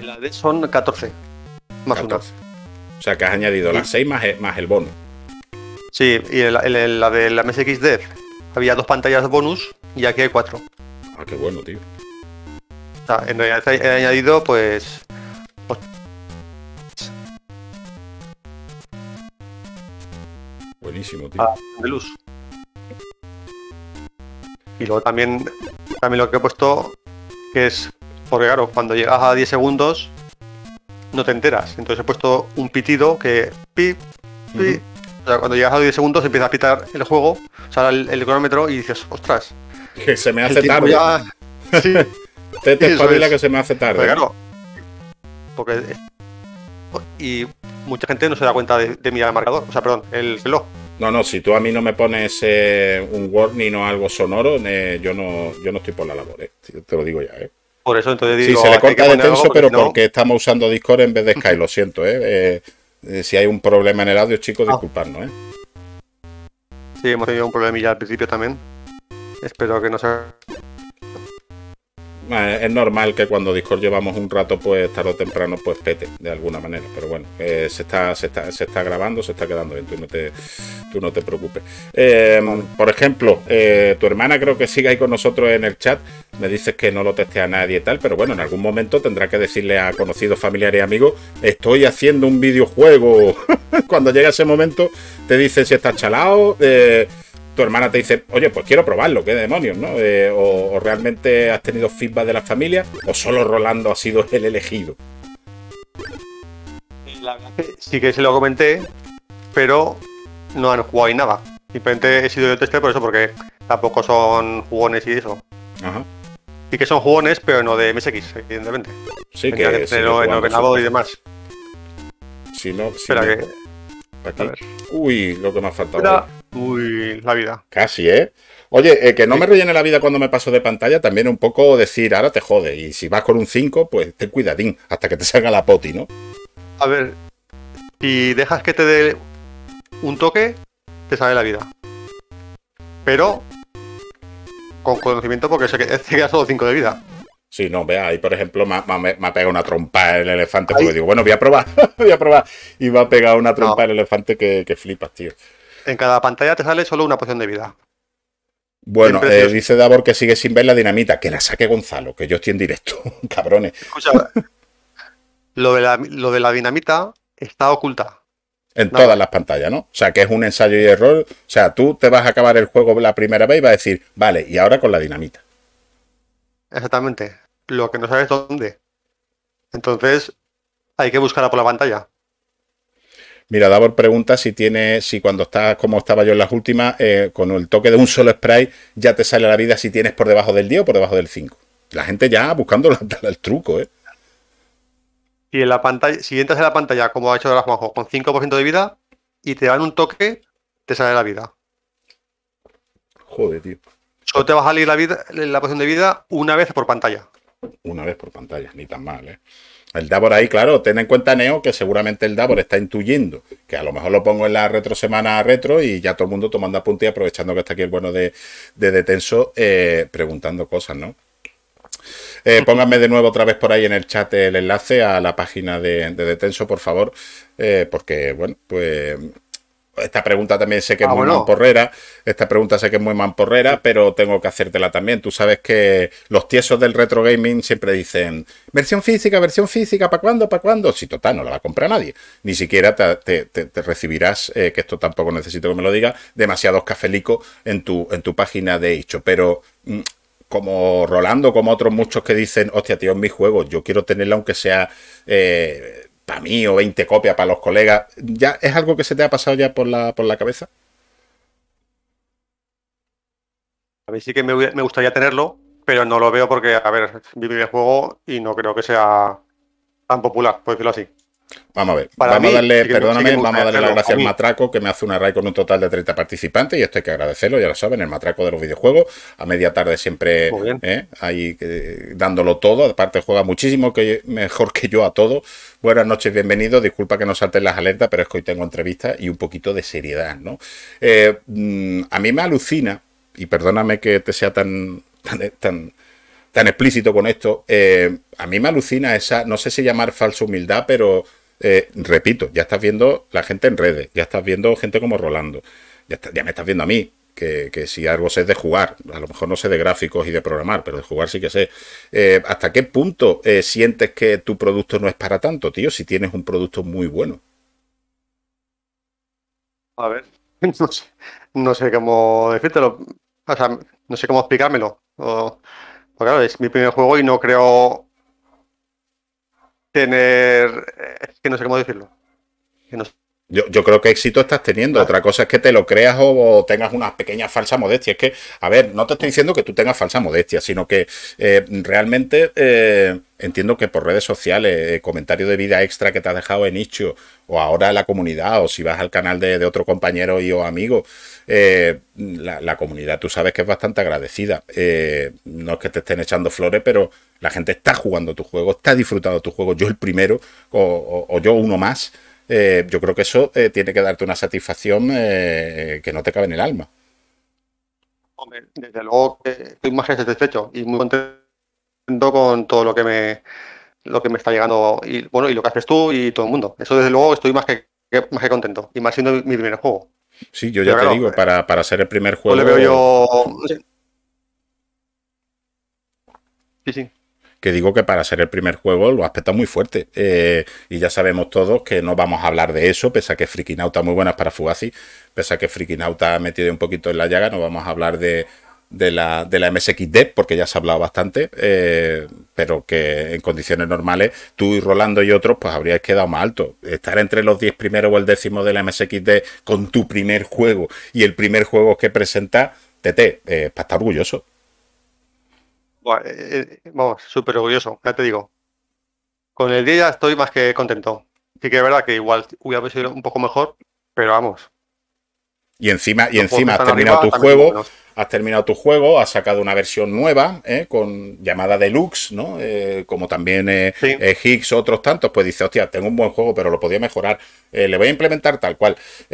la de son 14. Más 14. O sea que has añadido las 6 más, el bono. Sí, y la, de la MSX había dos pantallas bonus y aquí hay cuatro. Ah, qué bueno, tío. en realidad he añadido pues, pues Buenísimo, tío. Ah, de luz. Y luego también, también lo que he puesto, que es porque claro, cuando llegas a 10 segundos no te enteras. Entonces he puesto un pitido que pi, pi, O sea, cuando llegas a 10 segundos empieza a pitar el juego, o sea, el, cronómetro y dices, ostras. Que se me hace tarde. Sí. te te que se me hace tarde. claro. Porque. Y mucha gente no se da cuenta de, de mirar el marcador, o sea, perdón, el reloj. No, no, si tú a mí no me pones eh, un warning o algo sonoro, eh, yo, no, yo no estoy por la labor, eh. te lo digo ya, ¿eh? Por eso entonces digo. Sí, se le ah, corta de tenso, pero porque estamos usando Discord en vez de Skype, lo siento, ¿eh? eh, eh si hay un problema en el audio, chicos, ah. disculpadnos, ¿eh? Sí, hemos tenido un problemilla al principio también. Espero que no sea. Ah, es normal que cuando Discord llevamos un rato, pues tarde o temprano, pues pete de alguna manera. Pero bueno, eh, se, está, se, está, grabando, se está quedando bien. Tú no te, preocupes. por ejemplo, tu hermana creo que sigue ahí con nosotros en el chat me dices que no lo testea a nadie y tal, pero bueno, en algún momento tendrá que decirle a conocidos, familiares y amigos, estoy haciendo un videojuego. Cuando llega ese momento, te dicen si estás chalado, eh, tu hermana te dice, oye, pues quiero probarlo, qué demonios, ¿no? Eh, o, realmente has tenido feedback de la familia, o solo Rolando ha sido el elegido. La sí que se lo comenté, pero no han jugado ahí nada. Simplemente he sido yo testé por eso, porque tampoco son jugones y eso. Ajá que son jugones, pero no de mx evidentemente. Sí que, en y demás. Si no, si Espera que... Uy, lo que me ha faltado. Uy, la vida. Casi, ¿eh? Oye, eh, que no me rellene la vida cuando me paso de pantalla, también un poco decir, ahora te jode. Y si vas con un 5, pues ten cuidadín, hasta que te salga la poti, ¿no? A ver, si dejas que te dé un toque, te sale la vida. Pero con conocimiento porque se queda, este se queda solo 5 de vida. Sí, no, vea, ahí por ejemplo me, me, ha pegado una trompa el elefante digo, bueno, voy a probar, voy a probar. Y me ha pegado una trompa el elefante que, flipas, tío. En cada pantalla te sale solo una poción de vida. Bueno, eh, dice Davor que sigue sin ver la dinamita, que la saque Gonzalo, que yo estoy en directo, cabrones. Escucha, lo de, la, lo de la dinamita está oculta. En todas las pantallas, ¿no? O sea, que es un ensayo y error. O sea, tú te vas a acabar el juego la primera vez y vas a decir, vale, y ahora con la dinamita. Exactamente. Lo que no sabes dónde. Entonces, hay que buscarla por la pantalla. Mira, Davor pregunta si tiene, si cuando estás como estaba yo en las últimas, eh, con el toque de un solo spray, ya te sale la vida si tienes por debajo del 10 o por debajo del 5. La gente ya buscando el truco, ¿eh? Y la pantalla, si entras en la pantalla, como ha hecho ahora Juanjo, con 5% de vida y te dan un toque, te sale la vida. Joder, tío. Solo te va a salir la, vida, la poción de vida una vez por pantalla. Una vez por pantalla, ni tan mal, ¿eh? El Davor ahí, claro, ten en cuenta, Neo, que seguramente el Davor está intuyendo que a lo mejor lo pongo en la retrosemana retro y ya todo el mundo tomando apunte y aprovechando que está aquí el bueno de, Detenso eh, preguntando cosas, ¿no? Eh, pónganme de nuevo otra vez por ahí en el chat el enlace a la página de, Detenso, por favor, eh, porque, bueno, pues esta pregunta también sé que es ah, muy mamporrera. Esta pregunta sé que es muy mamporrera, pero tengo que hacértela también. Tú sabes que los tiesos del retro gaming siempre dicen versión física, versión física, ¿para cuándo? ¿Para cuándo? Si total, no la va a comprar nadie. Ni siquiera te, recibirás, eh, que esto tampoco necesito que me lo diga, demasiados cafelicos en tu, en tu página de hecho. Pero mm, como Rolando, como otros muchos que dicen, hostia, tío, es mi juego, yo quiero tenerlo aunque sea eh, para mí o 20 copias para los colegas. ¿Ya es algo que se te ha pasado ya por la, por la cabeza? A mí sí que me, gustaría tenerlo, pero no lo veo porque, a ver, el juego y no creo que sea tan popular, por decirlo así. Vamos a ver, vamos a darle, perdóname, vamos a darle la gracias al matraco que me hace un raid con un total de 30 participantes y esto hay que agradecerlo, ya lo saben, el matraco de los videojuegos, a media tarde siempre ¿eh? ahí eh, dándolo todo, aparte juega muchísimo que, mejor que yo a todo. Buenas noches, bienvenidos, disculpa que no salten las alertas, pero es que hoy tengo entrevistas y un poquito de seriedad, ¿no? Eh, mm, a mí me alucina, y perdóname que te sea tan, tan tan explícito con esto, eh, a mí me alucina esa, no sé si llamar falsa humildad, pero eh, repito, ya estás viendo la gente en redes, ya estás viendo gente como Rolando, ya, me estás viendo a mí, que, si algo sé de jugar, a lo mejor no sé de gráficos y de programar, pero de jugar sí que sé. Eh, ¿Hasta qué punto sientes que tu producto no es para tanto, tío, si tienes un producto muy bueno? A ver, no sé, cómo decírtelo, o sea, no sé cómo explicármelo. Porque, claro, es mi primer juego y no creo tener. Es que no sé cómo decirlo. Yo, creo que éxito estás teniendo. Otra cosa es que te lo creas o, tengas una pequeña falsa modestia. Es que, a ver, no te estoy diciendo que tú tengas falsa modestia, sino que eh, realmente eh, entiendo que por redes sociales, eh, comentarios de vida extra que te has dejado en nicho o ahora la comunidad, o si vas al canal de, otro compañero y o amigo, eh, la, comunidad tú sabes que es bastante agradecida. Eh, no es que te estén echando flores, pero la gente está jugando tu juego, está disfrutando tu juego, yo el primero, o, yo uno más. yo creo que eso tiene que darte una satisfacción que no te cabe en el alma. Hombre, desde luego que estoy más que satisfecho y muy contento con todo lo que me lo que me está llegando y bueno y lo que haces tú y todo el mundo. Eso desde luego estoy más que, más contento y más siendo mi primer juego. Sí, yo ya te digo, para, ser el primer juego. veo yo. Sí, sí. Que digo que para ser el primer juego lo aspecta muy fuerte. Eh, y ya sabemos todos que no vamos a hablar de eso, pese a que está muy buenas para Fugazi, pese a que Out ha metido un poquito en la llaga, no vamos a hablar de, de la, de la MSXD, porque ya se ha hablado bastante, eh, pero que en condiciones normales tú y Rolando y otros pues habríais quedado más alto. Estar entre los 10 primeros o el décimo de la MSXD con tu primer juego y el primer juego que presenta, TT, eh, para estar orgulloso. Eh, vamos, súper orgulloso, ya te digo. Con el día ya estoy más que contento. Sí que es verdad que igual hubiera sido un poco mejor, pero vamos. Y encima, y encima has terminado tu juego has terminado tu juego, has sacado una versión nueva, ¿eh? con llamada deluxe, ¿no? Eh, como también eh, eh, Higgs, otros tantos, pues dice, hostia, tengo un buen juego, pero lo podía mejorar, le voy a implementar tal cual. o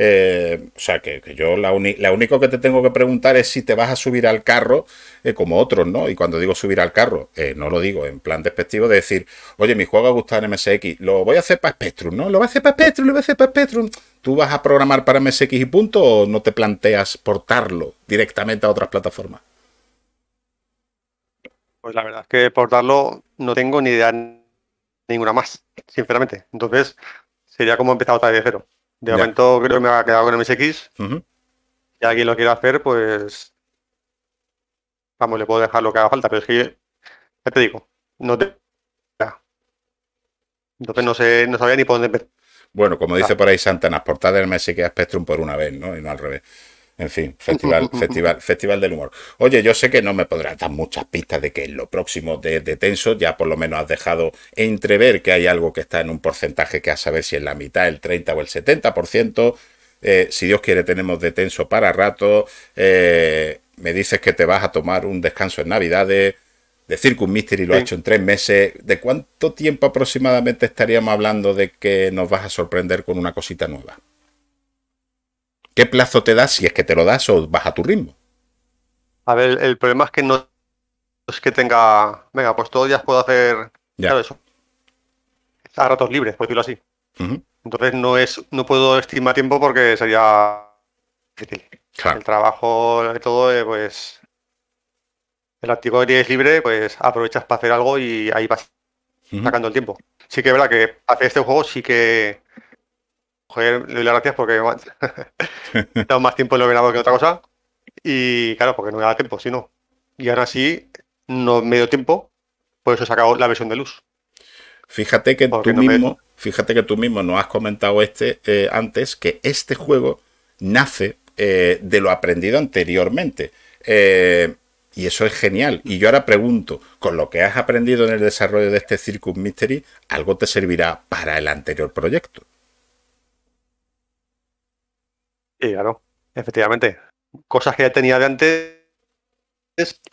sea, que, yo la, la, único que te tengo que preguntar es si te vas a subir al carro como otros, ¿no? Y cuando digo subir al carro, no lo digo en plan despectivo de decir, oye, mi juego ha gustado en MSX, lo voy a hacer para Spectrum, ¿no? Lo voy a hacer para Spectrum, lo voy a hacer para Spectrum. ¿Tú vas a programar para MSX y punto o no te planteas portarlo directamente a otras plataformas. Pues la verdad es que por no tengo ni idea ninguna más, sinceramente. Entonces sería como empezar otra vez de cero. De momento creo que me ha quedado con MSX. Uh Y alguien lo quiere hacer, pues vamos, le puedo dejar lo que haga falta, pero es que ya te digo, no te... Entonces no sé, no sabía ni por dónde empezar. Bueno, como dice por ahí Santana, portar el MSX a Spectrum por una vez, ¿no? Y no al revés. En fin, festival, festival, festival del humor. Oye, yo sé que no me podrás dar muchas pistas de que en lo próximo de, Detenso Tenso ya por lo menos has dejado entrever que hay algo que está en un porcentaje que a saber si es la mitad, el 30 o el 70%. Eh, si Dios quiere, tenemos Detenso para rato. Eh, me dices que te vas a tomar un descanso en Navidades. De Circus Mystery lo ha hecho en tres meses. ¿De cuánto tiempo aproximadamente estaríamos hablando de que nos vas a sorprender con una cosita nueva? ¿Qué plazo te das si es que te lo das o vas a tu ritmo? A ver, el problema es que no es que tenga. Venga, pues todos días puedo hacer. Ya. Claro, eso. A ratos libres, por decirlo así. Entonces no es, no puedo estimar tiempo porque sería difícil. El trabajo, de todo, eh, pues. El activo que es libre, pues aprovechas para hacer algo y ahí vas sacando el tiempo. Sí que es verdad que hacer este juego sí que Joder, le doy las gracias porque he dado más tiempo en lo venado que otra cosa. Y claro, porque no me da tiempo, si no. Y ahora sí, no me dio tiempo, por eso he sacado la versión de luz. Fíjate que, tú, mismo, fíjate que tú mismo nos has comentado este eh, antes que este juego nace eh, de lo aprendido anteriormente. Eh, y eso es genial. Y yo ahora pregunto, con lo que has aprendido en el desarrollo de este Circus Mystery, ¿algo te servirá para el anterior proyecto? Y claro, efectivamente. Cosas que ya tenía de antes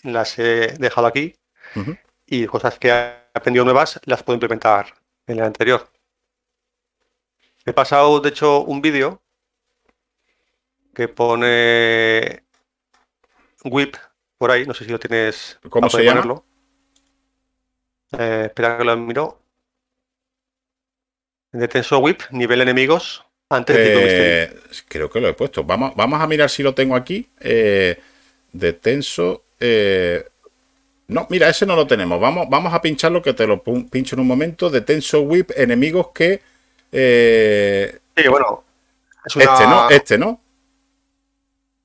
las he dejado aquí y cosas que he aprendido nuevas las puedo implementar en el anterior. He pasado, de hecho, un vídeo que pone Whip por ahí, no sé si lo tienes. ¿Cómo se llama? Eh, espera que lo miro. Detenso Whip, nivel enemigos, este eh, creo que lo he puesto. Vamos, vamos a mirar si lo tengo aquí. Eh, de tenso. Eh, no, mira, ese no lo tenemos. Vamos, vamos a pincharlo, que te lo pincho en un momento. De tenso whip, enemigos que. Eh, sí, bueno. Este, ¿no? Este, ¿no?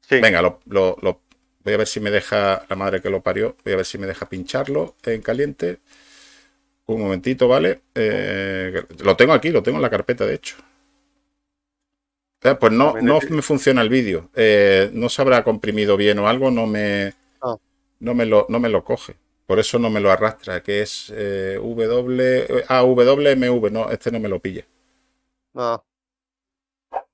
Venga, lo, voy a ver si me deja la madre que lo parió. Voy a ver si me deja pincharlo en caliente. Un momentito, ¿vale? lo tengo aquí, lo tengo en la carpeta, de hecho. Eh, pues no, no me funciona el vídeo. Eh, no se habrá comprimido bien o algo, no me, ah. no me, lo, no me lo coge. Por eso no me lo arrastra, que es eh, W. WMV, no, este no me lo pilla. Ah.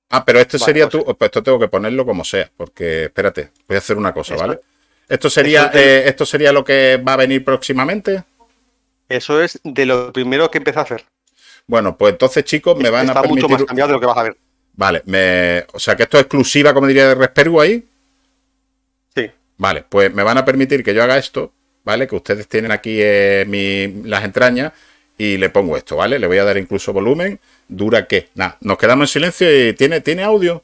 ah. pero este sería pues tú. Pues esto tengo que ponerlo como sea, porque espérate, voy a hacer una cosa, ¿vale? Esto sería, esto sería lo que va a venir próximamente. Eso es de lo primero que empecé a hacer. Bueno, pues entonces, chicos, me van a permitir. mucho más de lo que vas a ver. Vale, me, o sea que esto es exclusiva, como diría de Resperu ahí. Sí. Vale, pues me van a permitir que yo haga esto, ¿vale? Que ustedes tienen aquí eh, mi, las entrañas y le pongo esto, ¿vale? Le voy a dar incluso volumen. ¿Dura qué? Nada, nos quedamos en silencio y ¿tiene, ¿tiene audio?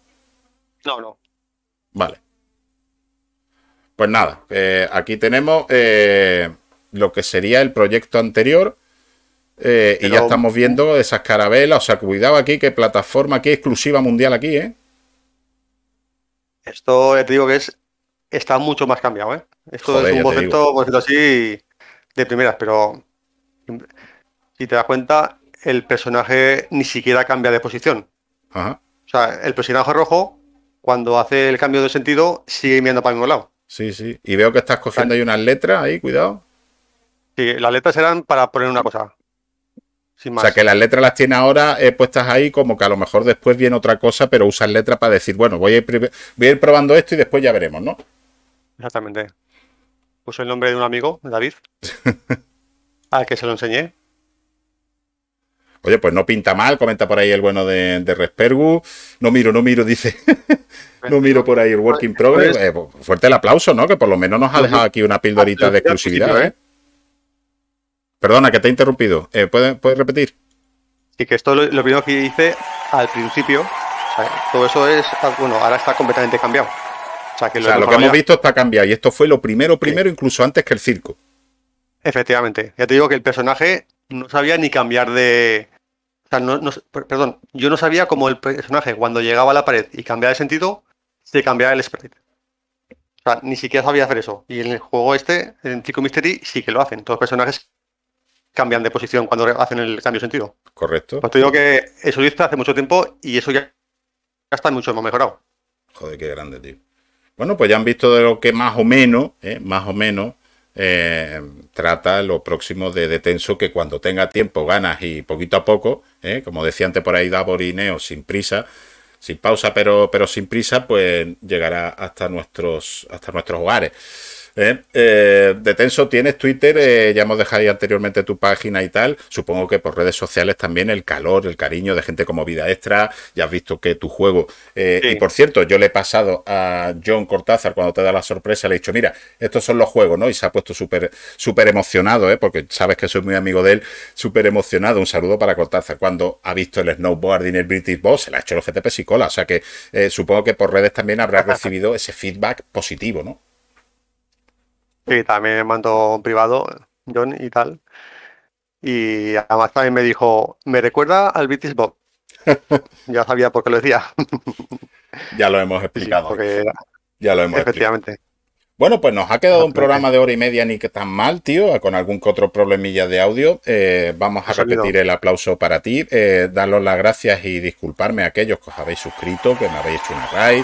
No, no. Vale. Pues nada, eh, aquí tenemos eh, lo que sería el proyecto anterior eh, y ya estamos ¿eh? viendo esas carabelas. O sea, cuidado aquí, qué plataforma aquí exclusiva mundial aquí, ¿eh? Esto te digo que es está mucho más cambiado, ¿eh? Esto es un boceto, así, de primeras, pero si te das cuenta, el personaje ni siquiera cambia de posición. O sea, el personaje rojo, cuando hace el cambio de sentido, sigue mirando para mismo lado. Sí, sí. Y veo que estás cogiendo ahí unas letras ahí, cuidado. Sí, las letras eran para poner una cosa. O sea, que las letras las tiene ahora eh, puestas ahí como que a lo mejor después viene otra cosa, pero usas letras para decir, bueno, voy a, ir, voy a ir probando esto y después ya veremos, ¿no? Exactamente. Puso el nombre de un amigo, David, al que se lo enseñé. Oye, pues no pinta mal, comenta por ahí el bueno de, Respergu. No miro, no miro, dice. no miro por ahí el Working Progress. Pues, eh, fuerte el aplauso, ¿no? Que por lo menos nos ha pues, dejado aquí una pildorita de exclusividad, ¿eh? Perdona, que te he interrumpido. Eh, ¿puedes, repetir? Sí, que esto lo, lo primero que hice al principio, todo eso es, ah, bueno, ahora está completamente cambiado. O sea, que lo, que hemos visto está cambiado y esto fue lo primero, primero, incluso antes que el circo. Efectivamente, ya te digo que el personaje no sabía ni cambiar de... O sea, perdón, yo no sabía cómo el personaje cuando llegaba a la pared y cambiaba de sentido, se cambiaba el sprite. O sea, ni siquiera sabía hacer eso. Y en el juego este, en Circo Mystery, sí que lo hacen. Todos los personajes cambian de posición cuando hacen el cambio de sentido. Correcto. Pues te digo que eso lo hace mucho tiempo y eso ya está mucho hemos mejorado. Joder, qué grande, tío. Bueno, pues ya han visto de lo que más o menos, ¿eh? más o menos, eh, trata lo próximo de Detenso, que cuando tenga tiempo, ganas y poquito a poco, ¿eh? como decía antes por ahí Davor y sin prisa, sin pausa, pero, pero sin prisa, pues llegará hasta nuestros, hasta nuestros hogares. ¿eh? eh de Tenso tienes Twitter, eh, ya hemos dejado ahí anteriormente tu página y tal. Supongo que por redes sociales también el calor, el cariño de gente como Vida Extra. Ya has visto que tu juego. Eh, y por cierto, yo le he pasado a John Cortázar cuando te da la sorpresa, le he dicho, mira, estos son los juegos, ¿no? Y se ha puesto súper súper emocionado, ¿eh? porque sabes que soy muy amigo de él, súper emocionado. Un saludo para Cortázar. Cuando ha visto el snowboarding, el British Boss, se le ha hecho el GTP Psicola. O sea que supongo que por redes también habrás recibido ese feedback positivo, ¿no? Y también me mandó privado, John y tal. Y además también me dijo, me recuerda al British Bob. ya sabía por qué lo decía. ya lo hemos explicado. Ya lo hemos Efectivamente. Bueno, pues nos ha quedado un programa de hora y media ni que tan mal, tío, ah, con algún que otro problemilla de audio. Eh, vamos a repetir el aplauso para ti, eh, daros las gracias y disculparme a aquellos que os habéis suscrito, que me habéis hecho una raid,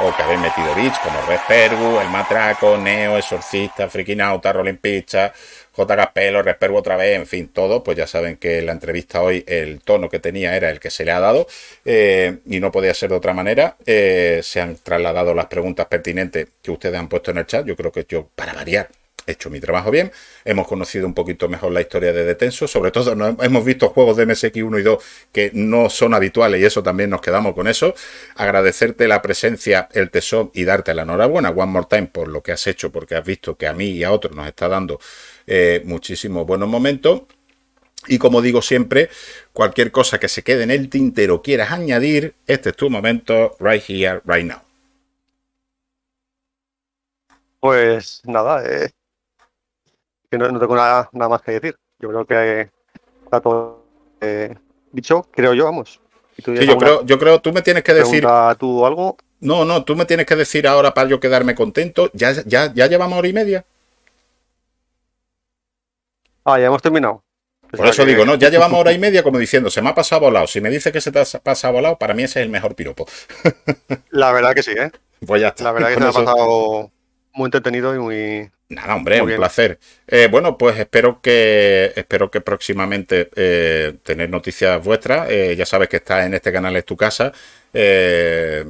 o que habéis metido bits como Red El Matraco, Neo, Exorcista, Frikinauta, Rolling Pizza, J. Capelo, Respergu otra vez, en fin, todo. Pues ya saben que en la entrevista hoy el tono que tenía era el que se le ha dado eh, y no podía ser de otra manera. Eh, se han trasladado las preguntas pertinentes que ustedes han puesto en el chat. Yo creo que yo, para variar, hecho mi trabajo bien, hemos conocido un poquito mejor la historia de Detenso, sobre todo hemos visto juegos de MSX1 y 2 que no son habituales y eso también nos quedamos con eso. Agradecerte la presencia, el tesón y darte la enhorabuena, One More Time, por lo que has hecho, porque has visto que a mí y a otros nos está dando eh, muchísimos buenos momentos. Y como digo siempre, cualquier cosa que se quede en el tintero quieras añadir, este es tu momento, right here, right now. Pues nada, eh, que no, tengo nada, más que decir. Yo creo que está todo eh, dicho, creo yo, vamos. yo, creo, yo creo, tú me tienes que decir... tú algo? No, no, tú me tienes que decir ahora para yo quedarme contento. ¿Ya, ya, llevamos hora y media? Ah, ya hemos terminado. Por eso digo, ¿no? Ya llevamos hora y media como diciendo, se me ha pasado volado. Si me dice que se te ha pasado volado, para mí ese es el mejor piropo. La verdad que sí, ¿eh? Pues ya está. La verdad que se me ha pasado muy entretenido y muy. Nada, hombre, un placer. Eh, bueno, pues espero que espero que próximamente eh, tener noticias vuestras. Eh, ya sabes que está en este canal es tu casa. Eh,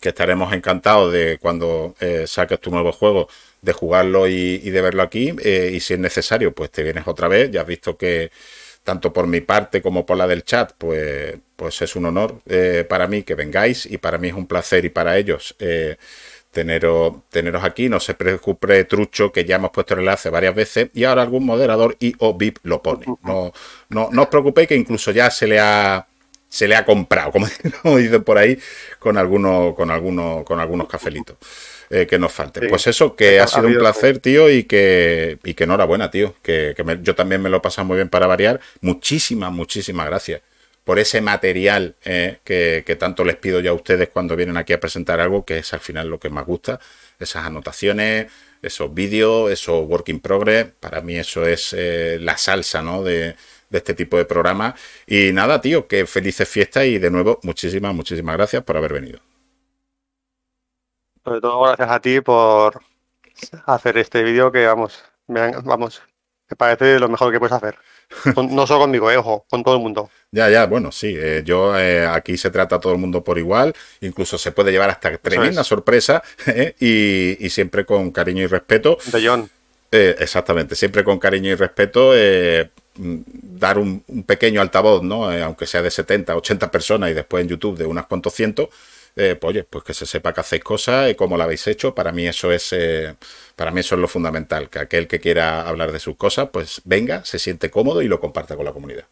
que estaremos encantados de cuando saques tu nuevo juego, de jugarlo y, de verlo aquí. y si es necesario, pues te vienes otra vez. Ya has visto que tanto por mi parte como por la del chat, pues, pues es un honor para mí que vengáis y para mí es un placer y para ellos teneros, teneros aquí. No se preocupe, Trucho, que ya hemos puesto el enlace varias veces y ahora algún moderador y o VIP lo pone. No, no, no os preocupéis que incluso ya se le ha se le ha comprado, como, por ahí, con algunos, con algunos, con algunos cafelitos eh, que nos falten. pues eso, que ha, sido un placer, tío, y que, y que enhorabuena, tío. Que, yo también me lo he pasado muy bien para variar. Muchísimas, muchísimas gracias por ese material eh, que, tanto les pido ya a ustedes cuando vienen aquí a presentar algo, que es al final lo que más gusta, esas anotaciones, esos vídeos, esos work in progress, para mí eso es eh, la salsa ¿no? de, este tipo de programa. Y nada, tío, que felices fiestas y de nuevo muchísimas, muchísimas gracias por haber venido. Sobre todo gracias a ti por hacer este vídeo que vamos, me, vamos, me parece lo mejor que puedes hacer. no solo conmigo, eh, ojo, con todo el mundo. Ya, ya, bueno, sí. Eh, yo eh, aquí se trata a todo el mundo por igual. Incluso se puede llevar hasta tremenda sorpresa eh, y, siempre con cariño y respeto. De John. exactamente, siempre con cariño y respeto. Mm, dar un, pequeño altavoz, ¿no? aunque sea de 70, 80 personas y después en YouTube de unas cuantos cientos. pues, oye, pues que se sepa que hacéis cosas y cómo lo habéis hecho. Para mí eso es, para mí eso es lo fundamental. Que aquel que quiera hablar de sus cosas, pues venga, se siente cómodo y lo comparta con la comunidad.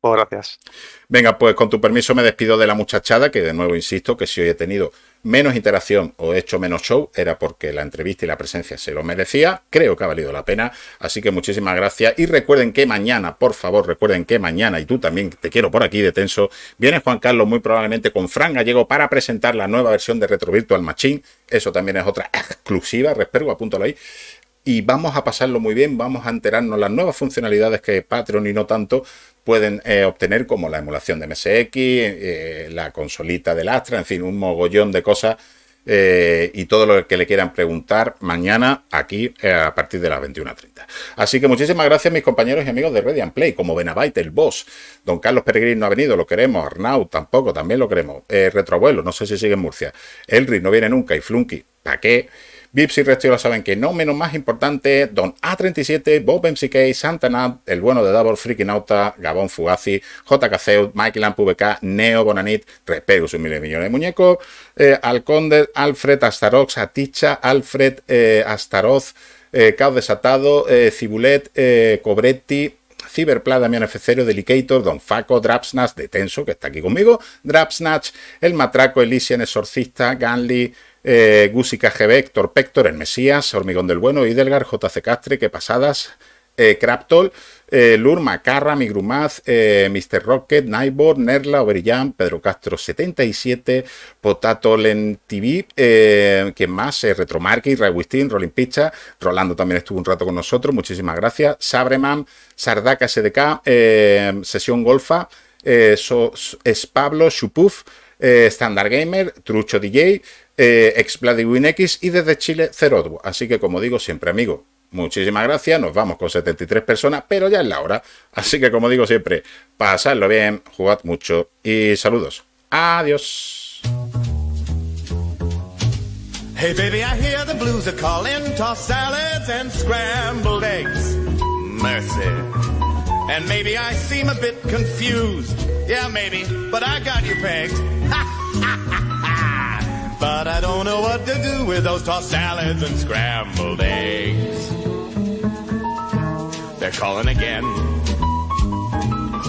Pues gracias. Venga, pues con tu permiso me despido de la muchachada, que de nuevo insisto que si hoy he tenido menos interacción o he hecho menos show, era porque la entrevista y la presencia se lo merecía. Creo que ha valido la pena. Así que muchísimas gracias. Y recuerden que mañana, por favor, recuerden que mañana, y tú también te quiero por aquí de tenso, viene Juan Carlos muy probablemente con Fran Gallego para presentar la nueva versión de Retro Virtual Machine. Eso también es otra exclusiva, Respergo, apúntalo ahí y vamos a pasarlo muy bien, vamos a enterarnos las nuevas funcionalidades que Patreon y no tanto pueden eh, obtener, como la emulación de MSX, eh, la consolita del Astra, en fin, un mogollón de cosas eh, y todo lo que le quieran preguntar mañana aquí a partir de las 21.30. Así que muchísimas gracias mis compañeros y amigos de Ready Play, como Benavite, el boss. Don Carlos Peregrín no ha venido, lo queremos. Arnau tampoco, también lo queremos. Retroabuelo, no sé si sigue en Murcia. Elri no viene nunca y Flunky, ¿para qué? Vips y Resto ya saben que no menos más importante, Don A37, Bob MCK, Santana, El Bueno de Double, freaking Nauta, Gabón Fugazi, JKC Mike Lamp VK, Neo Bonanit, Repeus, un mil millones de muñecos, eh, Alconde, Alfred Astarox, Aticha, Alfred eh, Astaroz, eh, Caos Desatado, eh, Cibulet, Cobretti, Cyberplad, Damián f Delicator, Don Faco, Drapsnatch, Detenso, que está aquí conmigo, Drapsnatch, El Matraco, Elysian, Exorcista, Ganley, eh, GB, KGB, Héctor Pector, El Mesías, Hormigón del Bueno, Idelgar, JC Castre, Que Pasadas, eh, Craptol, eh, Lur, Macarra, Migrumaz, eh, Mr. Rocket, Naibor, Nerla, Oberillán, Pedro Castro 77, Potato TV, quién más, Retromarque, Ray Wistin, Rolling Pizza, Rolando también estuvo un rato con nosotros, muchísimas gracias, Sabreman, Sardaka SDK, Sesión Golfa, Spablo, Shupuf, Standard Gamer, Trucho DJ, eh, X y desde Chile Cerodwo. Así que como digo siempre, amigo, muchísimas gracias. Nos vamos con 73 personas, pero ya es la hora. Así que como digo siempre, pasadlo bien, jugad mucho y saludos. Adiós. Hey baby, I hear the blues are calling, to salads and scrambled eggs. Mercy. And maybe I seem a bit confused. Yeah, maybe, but I got you pegged. But I don't know what to do with those tossed salads and scrambled eggs. They're calling again.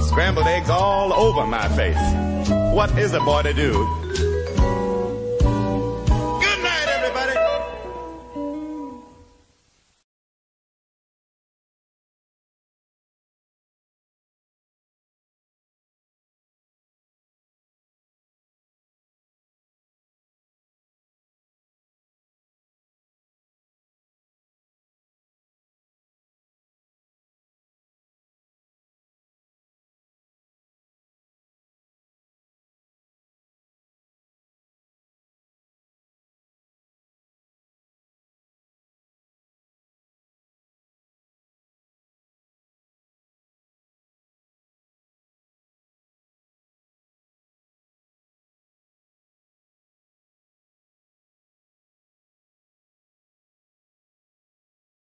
Scrambled eggs all over my face. What is a boy to do?